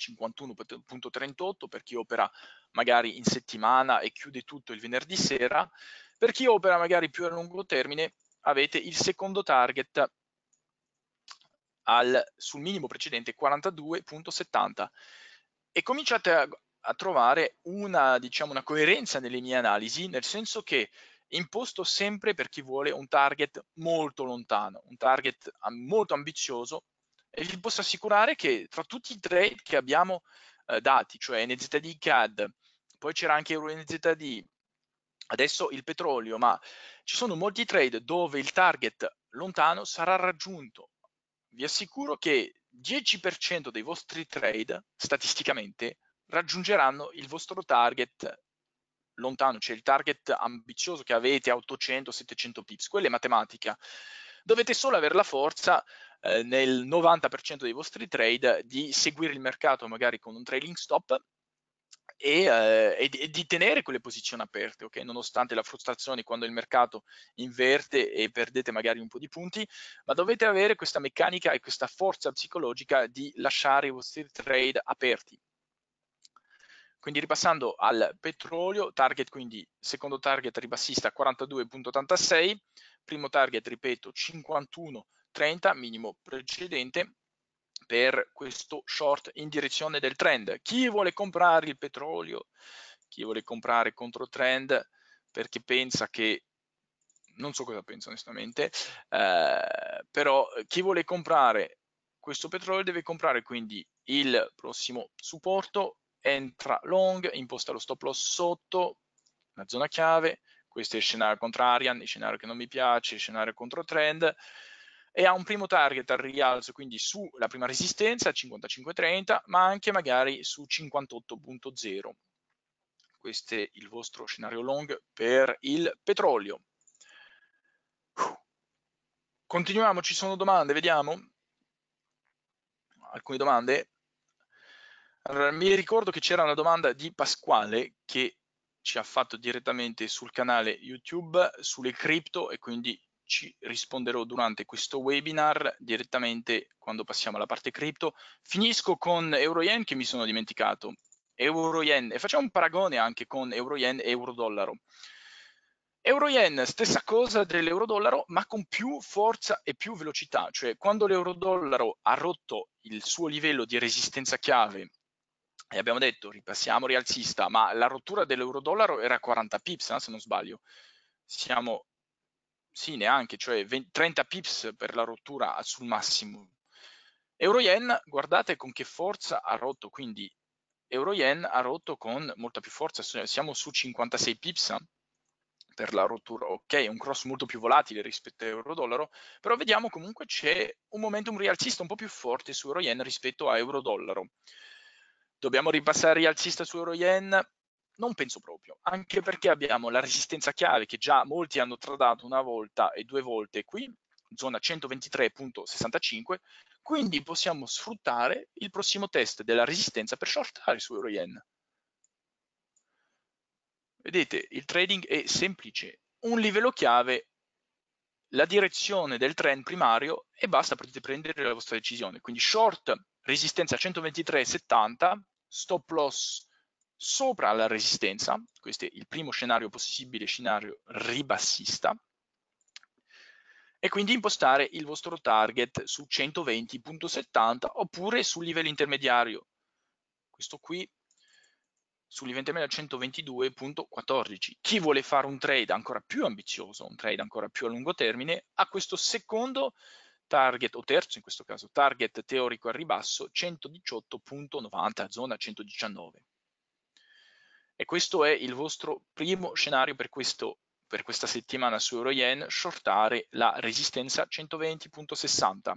51.38 per chi opera magari in settimana e chiude tutto il venerdì sera, per chi opera magari più a lungo termine avete il secondo target al, sul minimo precedente 42.70 e cominciate a, a trovare una, diciamo, una coerenza nelle mie analisi, nel senso che imposto sempre per chi vuole un target molto lontano, un target molto ambizioso, e vi posso assicurare che tra tutti i trade che abbiamo eh, dati, cioè NZD CAD, poi c'era anche Euro NZD, adesso il petrolio, ma ci sono molti trade dove il target lontano sarà raggiunto. Vi assicuro che 10% dei vostri trade statisticamente raggiungeranno il vostro target lontano, cioè il target ambizioso che avete a 800-700 pips, quella è matematica. Dovete solo avere la forza eh, nel 90% dei vostri trade di seguire il mercato magari con un trailing stop e, eh, e, di, tenere quelle posizioni aperte, ok? Nonostante la frustrazione quando il mercato inverte e perdete magari un po' di punti, ma dovete avere questa meccanica e questa forza psicologica di lasciare i vostri trade aperti. Quindi ripassando al petrolio, target quindi secondo target ribassista 42.86, primo target ripeto 51 30 minimo precedente per questo short in direzione del trend. Chi vuole comprare il petrolio, chi vuole comprare contro trend perché pensa che non so cosa penso onestamente, eh, però chi vuole comprare questo petrolio deve comprare quindi il prossimo supporto, entra long, imposta lo stop loss sotto, la zona chiave, questo è il scenario contrarian, il scenario che non mi piace, il scenario contro trend, e ha un primo target al rialzo, quindi sulla prima resistenza 55,30, ma anche magari su 58,0. Questo è il vostro scenario long per il petrolio. Continuiamo, ci sono domande, vediamo alcune domande. Allora, mi ricordo che c'era una domanda di Pasquale che ci ha fatto direttamente sul canale YouTube sulle cripto e quindi ci risponderò durante questo webinar direttamente quando passiamo alla parte cripto. Finisco con Euro-Yen che mi sono dimenticato. Euro-Yen e facciamo un paragone anche con Euro-Yen e Euro-Dollaro. Euro-Yen, stessa cosa dell'euro-dollaro, ma con più forza e più velocità. Cioè, quando l'euro-dollaro ha rotto il suo livello di resistenza chiave, e abbiamo detto, ripassiamo rialzista, ma la rottura dell'euro-dollaro era 40 pips, eh, se non sbaglio. Siamo sì, neanche, cioè 20, 30 pips per la rottura sul massimo. Euro-Yen, guardate con che forza ha rotto, quindi Euro-Yen ha rotto con molta più forza, siamo su 56 pips eh, per la rottura, ok, un cross molto più volatile rispetto a Euro-Dollaro, però vediamo comunque c'è un momentum rialzista un po' più forte su Euro-Yen rispetto a Euro-Dollaro. Dobbiamo ripassare rialzista su Euro-Yen, non penso proprio, anche perché abbiamo la resistenza chiave che già molti hanno tradato una volta e due volte qui, zona 123.65, quindi possiamo sfruttare il prossimo test della resistenza per shortare su Euro Yen. Vedete, il trading è semplice, un livello chiave, la direzione del trend primario e basta, potete prendere la vostra decisione. Quindi short, resistenza 123.70, stop loss sopra la resistenza, questo è il primo scenario possibile, scenario ribassista, e quindi impostare il vostro target su 120.70 oppure sul livello intermediario, questo qui sul livello intermediario 122.14. Chi vuole fare un trade ancora più ambizioso, un trade ancora più a lungo termine, ha questo secondo target o terzo in questo caso target teorico al ribasso 118.90 zona 119 e questo è il vostro primo scenario per, questo, per questa settimana su Euro-Yen, shortare la resistenza 120.60.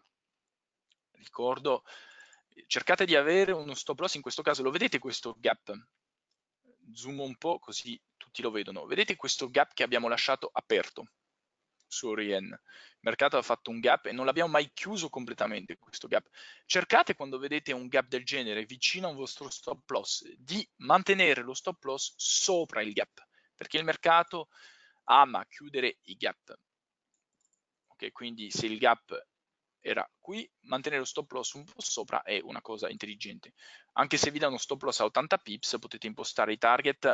Ricordo, cercate di avere uno stop loss, in questo caso lo vedete questo gap? Zoom un po' così tutti lo vedono. Vedete questo gap che abbiamo lasciato aperto? su Orien. Il mercato ha fatto un gap e non l'abbiamo mai chiuso completamente questo gap. Cercate quando vedete un gap del genere vicino al vostro stop loss di mantenere lo stop loss sopra il gap, perché il mercato ama chiudere i gap. Ok, quindi se il gap era qui, mantenere lo stop loss un po' sopra è una cosa intelligente. Anche se vi dà uno stop loss a 80 pips, potete impostare i target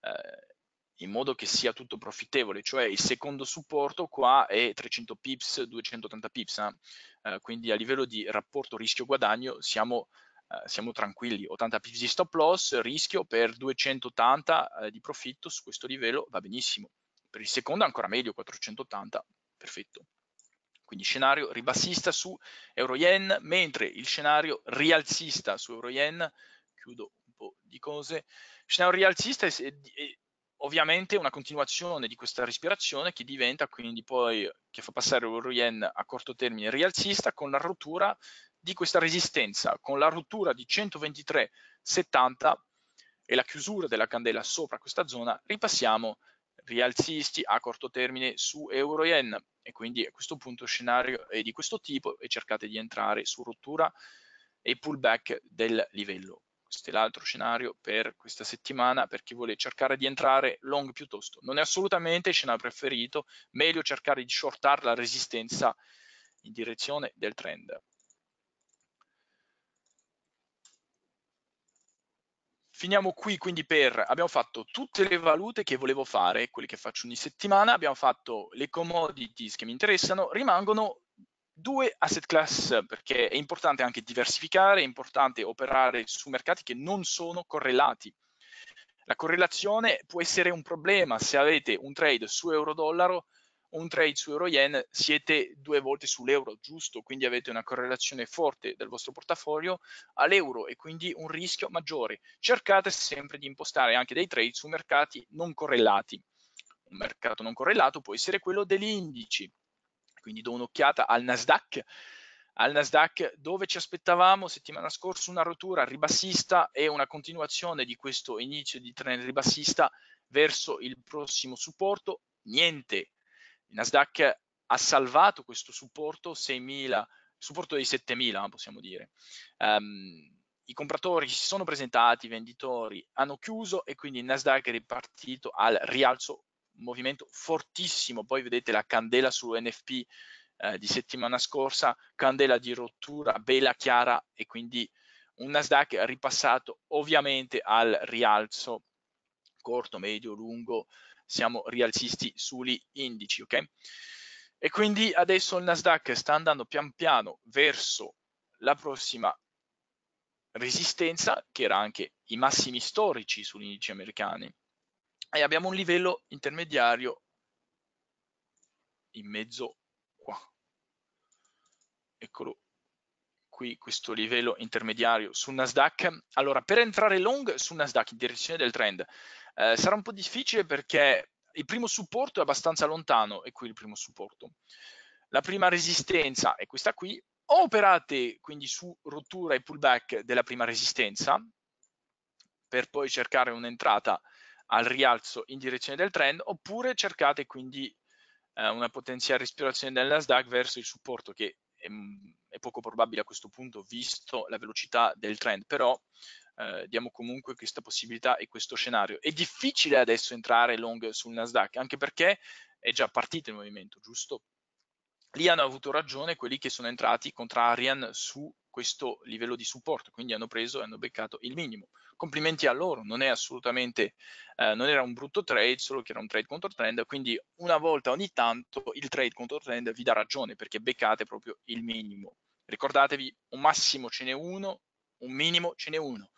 eh, in modo che sia tutto profittevole, cioè il secondo supporto qua è 300 pips, 280 pips, eh? Eh, quindi a livello di rapporto rischio-guadagno siamo, eh, siamo, tranquilli, 80 pips di stop loss, rischio per 280 eh, di profitto su questo livello va benissimo, per il secondo ancora meglio, 480, perfetto. Quindi scenario ribassista su euro-yen, mentre il scenario rialzista su euro-yen, chiudo un po' di cose, scenario rialzista è, è, è ovviamente una continuazione di questa respirazione che diventa quindi poi, che fa passare un yen a corto termine rialzista con la rottura di questa resistenza, con la rottura di 123,70 e la chiusura della candela sopra questa zona, ripassiamo rialzisti a corto termine su euro yen e quindi a questo punto scenario è di questo tipo e cercate di entrare su rottura e pullback del livello questo è l'altro scenario per questa settimana, per chi vuole cercare di entrare long piuttosto. Non è assolutamente il scenario preferito, meglio cercare di shortare la resistenza in direzione del trend. finiamo qui quindi per abbiamo fatto tutte le valute che volevo fare quelle che faccio ogni settimana abbiamo fatto le commodities che mi interessano rimangono Due asset class, perché è importante anche diversificare, è importante operare su mercati che non sono correlati. La correlazione può essere un problema se avete un trade su euro-dollaro o un trade su euro-yen, siete due volte sull'euro, giusto? Quindi avete una correlazione forte del vostro portafoglio all'euro e quindi un rischio maggiore. Cercate sempre di impostare anche dei trade su mercati non correlati. Un mercato non correlato può essere quello degli indici, quindi do un'occhiata al Nasdaq, al Nasdaq dove ci aspettavamo settimana scorsa una rottura ribassista e una continuazione di questo inizio di trend ribassista verso il prossimo supporto, niente. Il Nasdaq ha salvato questo supporto 6000 supporto dei 7000 possiamo dire um, i compratori si sono presentati i venditori hanno chiuso e quindi il Nasdaq è ripartito al rialzo movimento fortissimo, poi vedete la candela su NFP eh, di settimana scorsa, candela di rottura bella chiara e quindi un Nasdaq ripassato ovviamente al rialzo corto, medio, lungo, siamo rialzisti sugli indici, ok? E quindi adesso il Nasdaq sta andando pian piano verso la prossima resistenza, che era anche i massimi storici sugli indici americani, e abbiamo un livello intermediario in mezzo qua. Eccolo qui questo livello intermediario su Nasdaq. Allora, per entrare long su Nasdaq in direzione del trend eh, sarà un po' difficile perché il primo supporto è abbastanza lontano, e qui il primo supporto. La prima resistenza è questa qui. O operate quindi su rottura e pullback della prima resistenza, per poi cercare un'entrata al rialzo in direzione del trend oppure cercate quindi eh, una potenziale respirazione del Nasdaq verso il supporto che è, ehm, è, poco probabile a questo punto visto la velocità del trend però eh, diamo comunque questa possibilità e questo scenario è difficile adesso entrare long sul Nasdaq anche perché è già partito il movimento giusto lì hanno avuto ragione quelli che sono entrati contrarian su questo livello di supporto, quindi hanno preso e hanno beccato il minimo. Complimenti a loro, non è assolutamente, eh, non era un brutto trade, solo che era un trade contro trend, quindi una volta ogni tanto il trade contro trend vi dà ragione perché beccate proprio il minimo. Ricordatevi, un massimo ce n'è uno, un minimo ce n'è uno.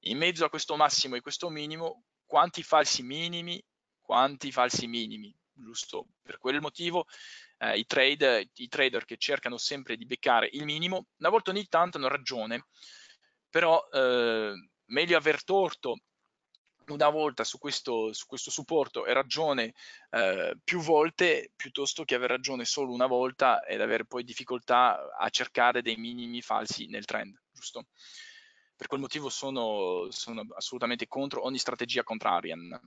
In mezzo a questo massimo e questo minimo, quanti falsi minimi, quanti falsi minimi, giusto? Per quel motivo eh, i, trade, i trader che cercano sempre di beccare il minimo, una volta ogni tanto hanno ragione, però eh, meglio aver torto una volta su questo, su questo supporto e ragione eh, più volte piuttosto che aver ragione solo una volta ed avere poi difficoltà a cercare dei minimi falsi nel trend, giusto? Per quel motivo sono, sono assolutamente contro ogni strategia contrarian.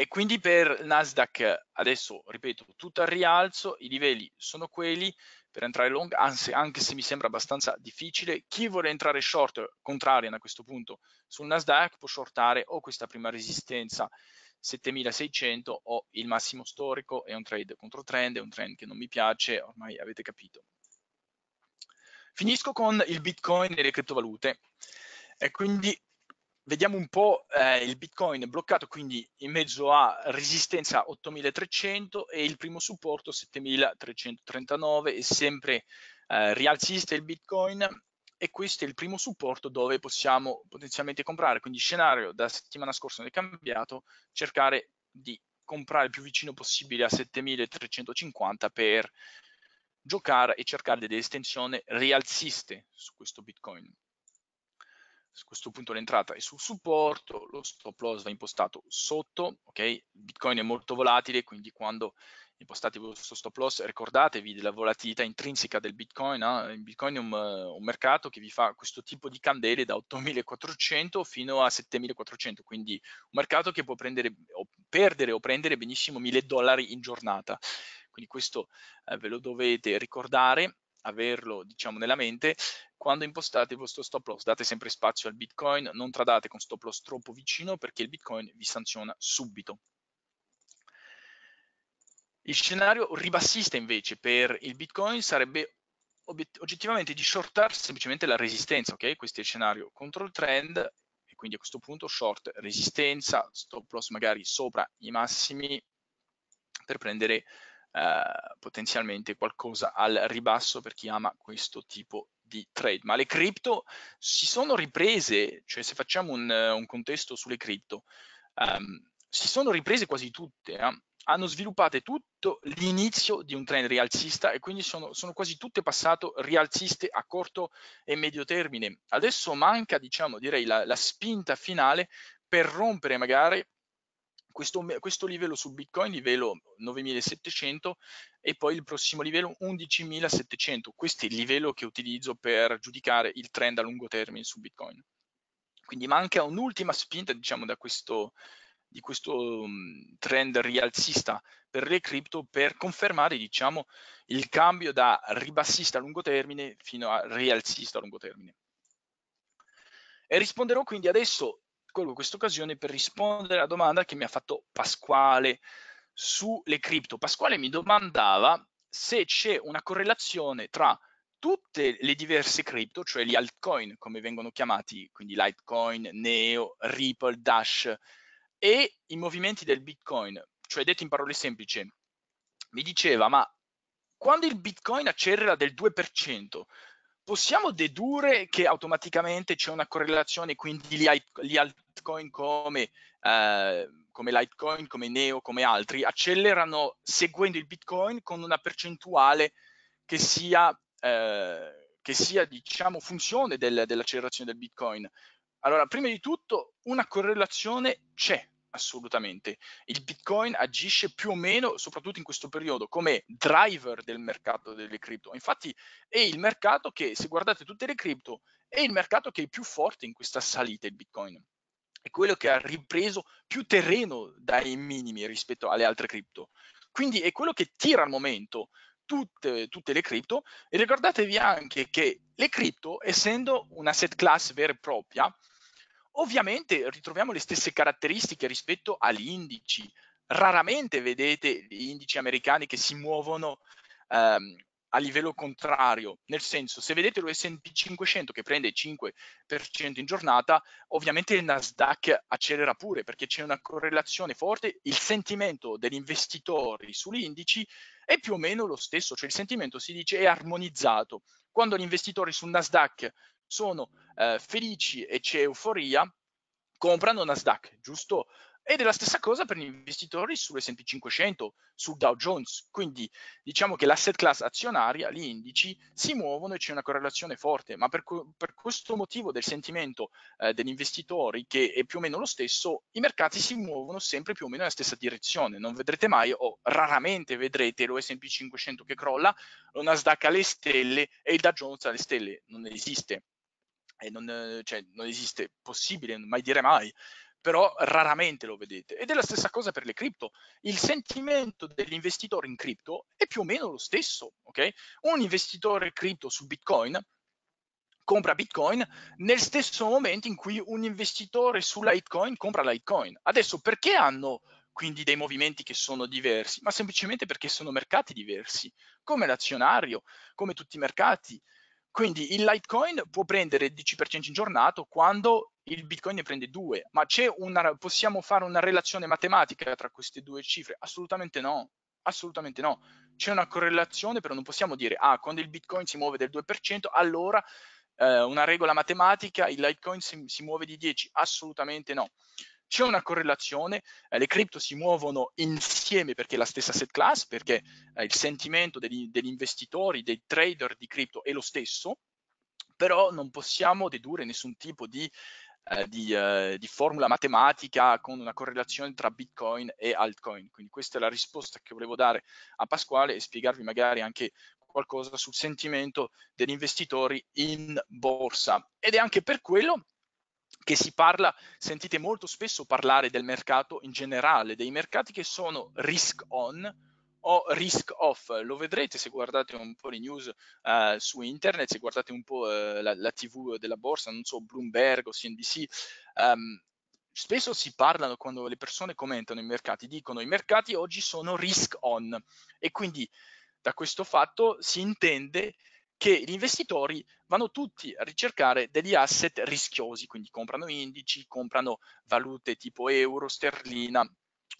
E quindi per il Nasdaq, adesso ripeto, tutto al rialzo, i livelli sono quelli per entrare long, anzi, anche se mi sembra abbastanza difficile. Chi vuole entrare short, contrarian a questo punto, sul Nasdaq può shortare o questa prima resistenza 7600 o il massimo storico, è un trade contro trend, è un trend che non mi piace, ormai avete capito. Finisco con il Bitcoin e le criptovalute. E quindi vediamo un po' eh, il Bitcoin bloccato quindi in mezzo a resistenza 8300 e il primo supporto 7339 è sempre eh, rialzista il Bitcoin e questo è il primo supporto dove possiamo potenzialmente comprare, quindi scenario da settimana scorsa non è cambiato, cercare di comprare il più vicino possibile a 7350 per giocare e cercare delle estensioni rialziste su questo Bitcoin a questo punto l'entrata è sul supporto, lo stop loss va impostato sotto, ok? Bitcoin è molto volatile, quindi quando impostate il vostro stop loss, ricordatevi della volatilità intrinseca del Bitcoin. Eh? Il Bitcoin è un, un, mercato che vi fa questo tipo di candele da 8400 fino a 7400, quindi un mercato che può prendere, o perdere o prendere benissimo 1000 dollari in giornata. Quindi questo eh, ve lo dovete ricordare averlo diciamo nella mente quando impostate il vostro stop loss date sempre spazio al bitcoin non tradate con stop loss troppo vicino perché il bitcoin vi sanziona subito il scenario ribassista invece per il bitcoin sarebbe oggettivamente di shortare semplicemente la resistenza ok questo è il scenario contro il trend e quindi a questo punto short resistenza stop loss magari sopra i massimi per prendere eh, potenzialmente qualcosa al ribasso per chi ama questo tipo di trade. Ma le cripto si sono riprese, cioè se facciamo un, un contesto sulle cripto, ehm, si sono riprese quasi tutte, eh? hanno sviluppato tutto l'inizio di un trend rialzista e quindi sono, sono quasi tutte passate rialziste a corto e medio termine. Adesso manca, diciamo, direi la, la spinta finale per rompere magari questo, questo, livello su Bitcoin, livello 9700 e poi il prossimo livello 11700. Questo è il livello che utilizzo per giudicare il trend a lungo termine su Bitcoin. Quindi manca un'ultima spinta, diciamo, da questo, di questo mm, trend rialzista per le cripto per confermare, diciamo, il cambio da ribassista a lungo termine fino a rialzista a lungo termine. E risponderò quindi adesso colgo questa occasione per rispondere alla domanda che mi ha fatto Pasquale sulle cripto. Pasquale mi domandava se c'è una correlazione tra tutte le diverse cripto, cioè gli altcoin come vengono chiamati, quindi Litecoin, Neo, Ripple, Dash, e i movimenti del Bitcoin. Cioè, detto in parole semplici, mi diceva, ma quando il Bitcoin accelera del 2%, possiamo dedurre che automaticamente c'è una correlazione, quindi gli, gli altcoin come, eh, come Litecoin, come Neo, come altri, accelerano seguendo il Bitcoin con una percentuale che sia, eh, che sia diciamo, funzione del, dell'accelerazione del Bitcoin. Allora, prima di tutto, una correlazione c'è, Assolutamente. Il Bitcoin agisce più o meno, soprattutto in questo periodo, come driver del mercato delle cripto. Infatti è il mercato che, se guardate tutte le cripto, è il mercato che è più forte in questa salita, il Bitcoin. È quello che ha ripreso più terreno dai minimi rispetto alle altre cripto. Quindi è quello che tira al momento tutte, tutte le cripto. E ricordatevi anche che le cripto, essendo una set class vera e propria, Ovviamente ritroviamo le stesse caratteristiche rispetto agli indici. Raramente vedete gli indici americani che si muovono ehm, a livello contrario, nel senso se vedete lo S&P 500 che prende 5% in giornata, ovviamente il Nasdaq accelera pure perché c'è una correlazione forte, il sentimento degli investitori sugli indici è più o meno lo stesso, cioè il sentimento si dice è armonizzato. Quando gli investitori sul Nasdaq sono eh, felici e c'è euforia, comprano Nasdaq, giusto? Ed è la stessa cosa per gli investitori sull'S&P 500, sul Dow Jones. Quindi diciamo che l'asset class azionaria, gli indici, si muovono e c'è una correlazione forte. Ma per, per questo motivo del sentimento eh, degli investitori, che è più o meno lo stesso, i mercati si muovono sempre più o meno nella stessa direzione. Non vedrete mai o raramente vedrete lo S&P 500 che crolla, lo Nasdaq alle stelle e il Dow Jones alle stelle. Non esiste e non, eh, cioè, non esiste, possibile, mai dire mai, però raramente lo vedete. Ed è la stessa cosa per le cripto. Il sentimento dell'investitore in cripto è più o meno lo stesso. Okay? Un investitore cripto su Bitcoin compra Bitcoin nel stesso momento in cui un investitore su Litecoin compra Litecoin. Adesso perché hanno quindi dei movimenti che sono diversi, ma semplicemente perché sono mercati diversi, come l'azionario, come tutti i mercati. Quindi il Litecoin può prendere il 10% in giornata quando il Bitcoin ne prende 2, ma una, possiamo fare una relazione matematica tra queste due cifre? Assolutamente no, assolutamente no. C'è una correlazione, però non possiamo dire, ah, quando il Bitcoin si muove del 2%, allora eh, una regola matematica, il Litecoin si, si muove di 10, assolutamente no c'è una correlazione, eh, le cripto si muovono insieme perché è la stessa set class, perché eh, il sentimento degli, degli investitori, dei trader di cripto è lo stesso, però non possiamo dedurre nessun tipo di eh, di, eh, di, formula matematica con una correlazione tra Bitcoin e altcoin. Quindi questa è la risposta che volevo dare a Pasquale e spiegarvi magari anche qualcosa sul sentimento degli investitori in borsa. Ed è anche per quello che si parla, sentite molto spesso parlare del mercato in generale, dei mercati che sono risk on o risk off, lo vedrete se guardate un po' le news uh, su internet, se guardate un po' uh, la, la, tv della borsa, non so, Bloomberg o CNBC, um, ehm, spesso si parlano quando le persone commentano i mercati, dicono i mercati oggi sono risk on e quindi da questo fatto si intende che gli investitori vanno tutti a ricercare degli asset rischiosi, quindi comprano indici, comprano valute tipo euro, sterlina,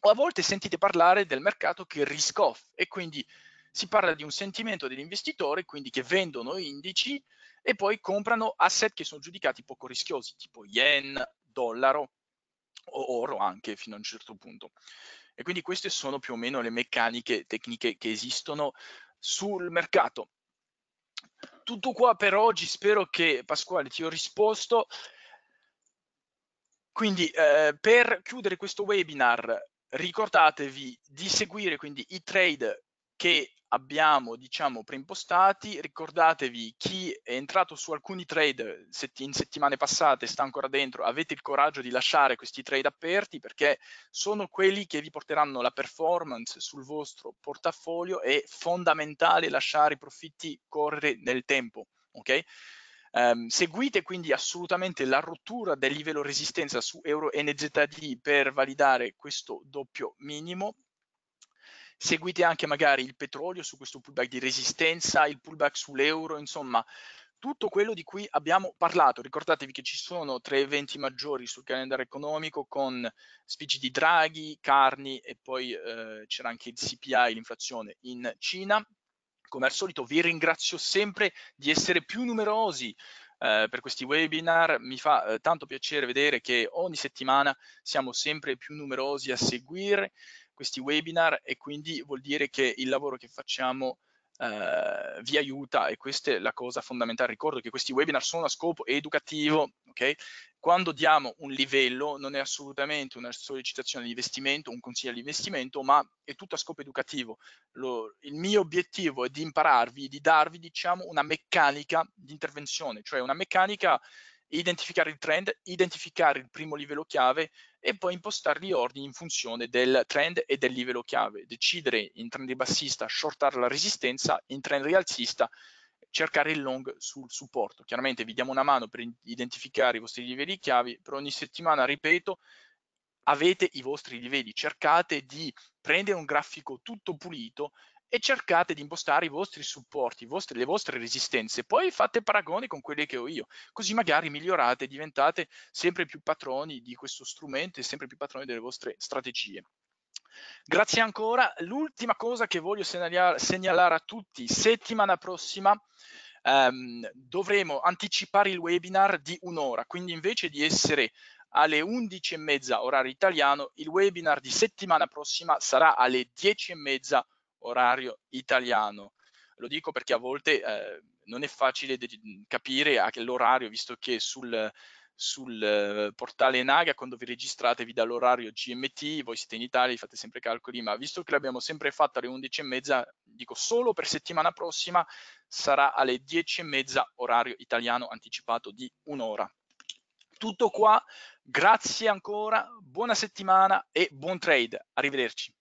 o a volte sentite parlare del mercato che è risk off e quindi si parla di un sentimento degli investitori, quindi che vendono indici e poi comprano asset che sono giudicati poco rischiosi, tipo yen, dollaro o oro anche fino a un certo punto. E quindi queste sono più o meno le meccaniche tecniche che esistono sul mercato. Tutto qua per oggi, spero che Pasquale ti ho risposto. Quindi eh, per chiudere questo webinar ricordatevi di seguire quindi i trade che abbiamo diciamo preimpostati ricordatevi chi è entrato su alcuni trade sett- in settimane passate sta ancora dentro avete il coraggio di lasciare questi trade aperti perché sono quelli che vi porteranno la performance sul vostro portafoglio è fondamentale lasciare i profitti correre nel tempo ok Um, seguite quindi assolutamente la rottura del livello resistenza su Euro NZD per validare questo doppio minimo seguite anche magari il petrolio su questo pullback di resistenza, il pullback sull'euro, insomma tutto quello di cui abbiamo parlato. Ricordatevi che ci sono tre eventi maggiori sul calendario economico con spicci di Draghi, Carni e poi eh, c'era anche il CPI, l'inflazione in Cina. Come al solito vi ringrazio sempre di essere più numerosi eh, per questi webinar. Mi fa eh, tanto piacere vedere che ogni settimana siamo sempre più numerosi a seguire questi webinar e quindi vuol dire che il lavoro che facciamo eh, vi aiuta e questa è la cosa fondamentale. Ricordo che questi webinar sono a scopo educativo, ok? Quando diamo un livello non è assolutamente una sollecitazione di investimento, un consiglio di investimento, ma è tutto a scopo educativo. Lo, il mio obiettivo è di impararvi, di darvi diciamo, una meccanica di intervenzione, cioè una meccanica identificare il trend, identificare il primo livello chiave e poi impostare gli ordini in funzione del trend e del livello chiave, decidere in trend ribassista shortare la resistenza, in trend rialzista cercare il long sul supporto. Chiaramente vi diamo una mano per identificare i vostri livelli chiavi, però ogni settimana, ripeto, avete i vostri livelli, cercate di prendere un grafico tutto pulito e cercate di impostare i vostri supporti, i vostri, le vostre resistenze, poi fate paragoni con quelle che ho io, così magari migliorate, diventate sempre più patroni di questo strumento e sempre più patroni delle vostre strategie. Grazie ancora, l'ultima cosa che voglio segnalare, segnalare a tutti, settimana prossima ehm, dovremo anticipare il webinar di un'ora, quindi invece di essere alle 11.30 orario italiano, il webinar di settimana prossima sarà alle 10.30 orario orario italiano. Lo dico perché a volte eh, non è facile de- capire anche l'orario, visto che sul, sul eh, portale Naga quando vi registrate vi dà l'orario GMT, voi siete in Italia, fate sempre calcoli, ma visto che l'abbiamo sempre fatto alle 11 e mezza, dico solo per settimana prossima sarà alle 10 e mezza orario italiano anticipato di un'ora. Tutto qua, grazie ancora, buona settimana e buon trade, arrivederci.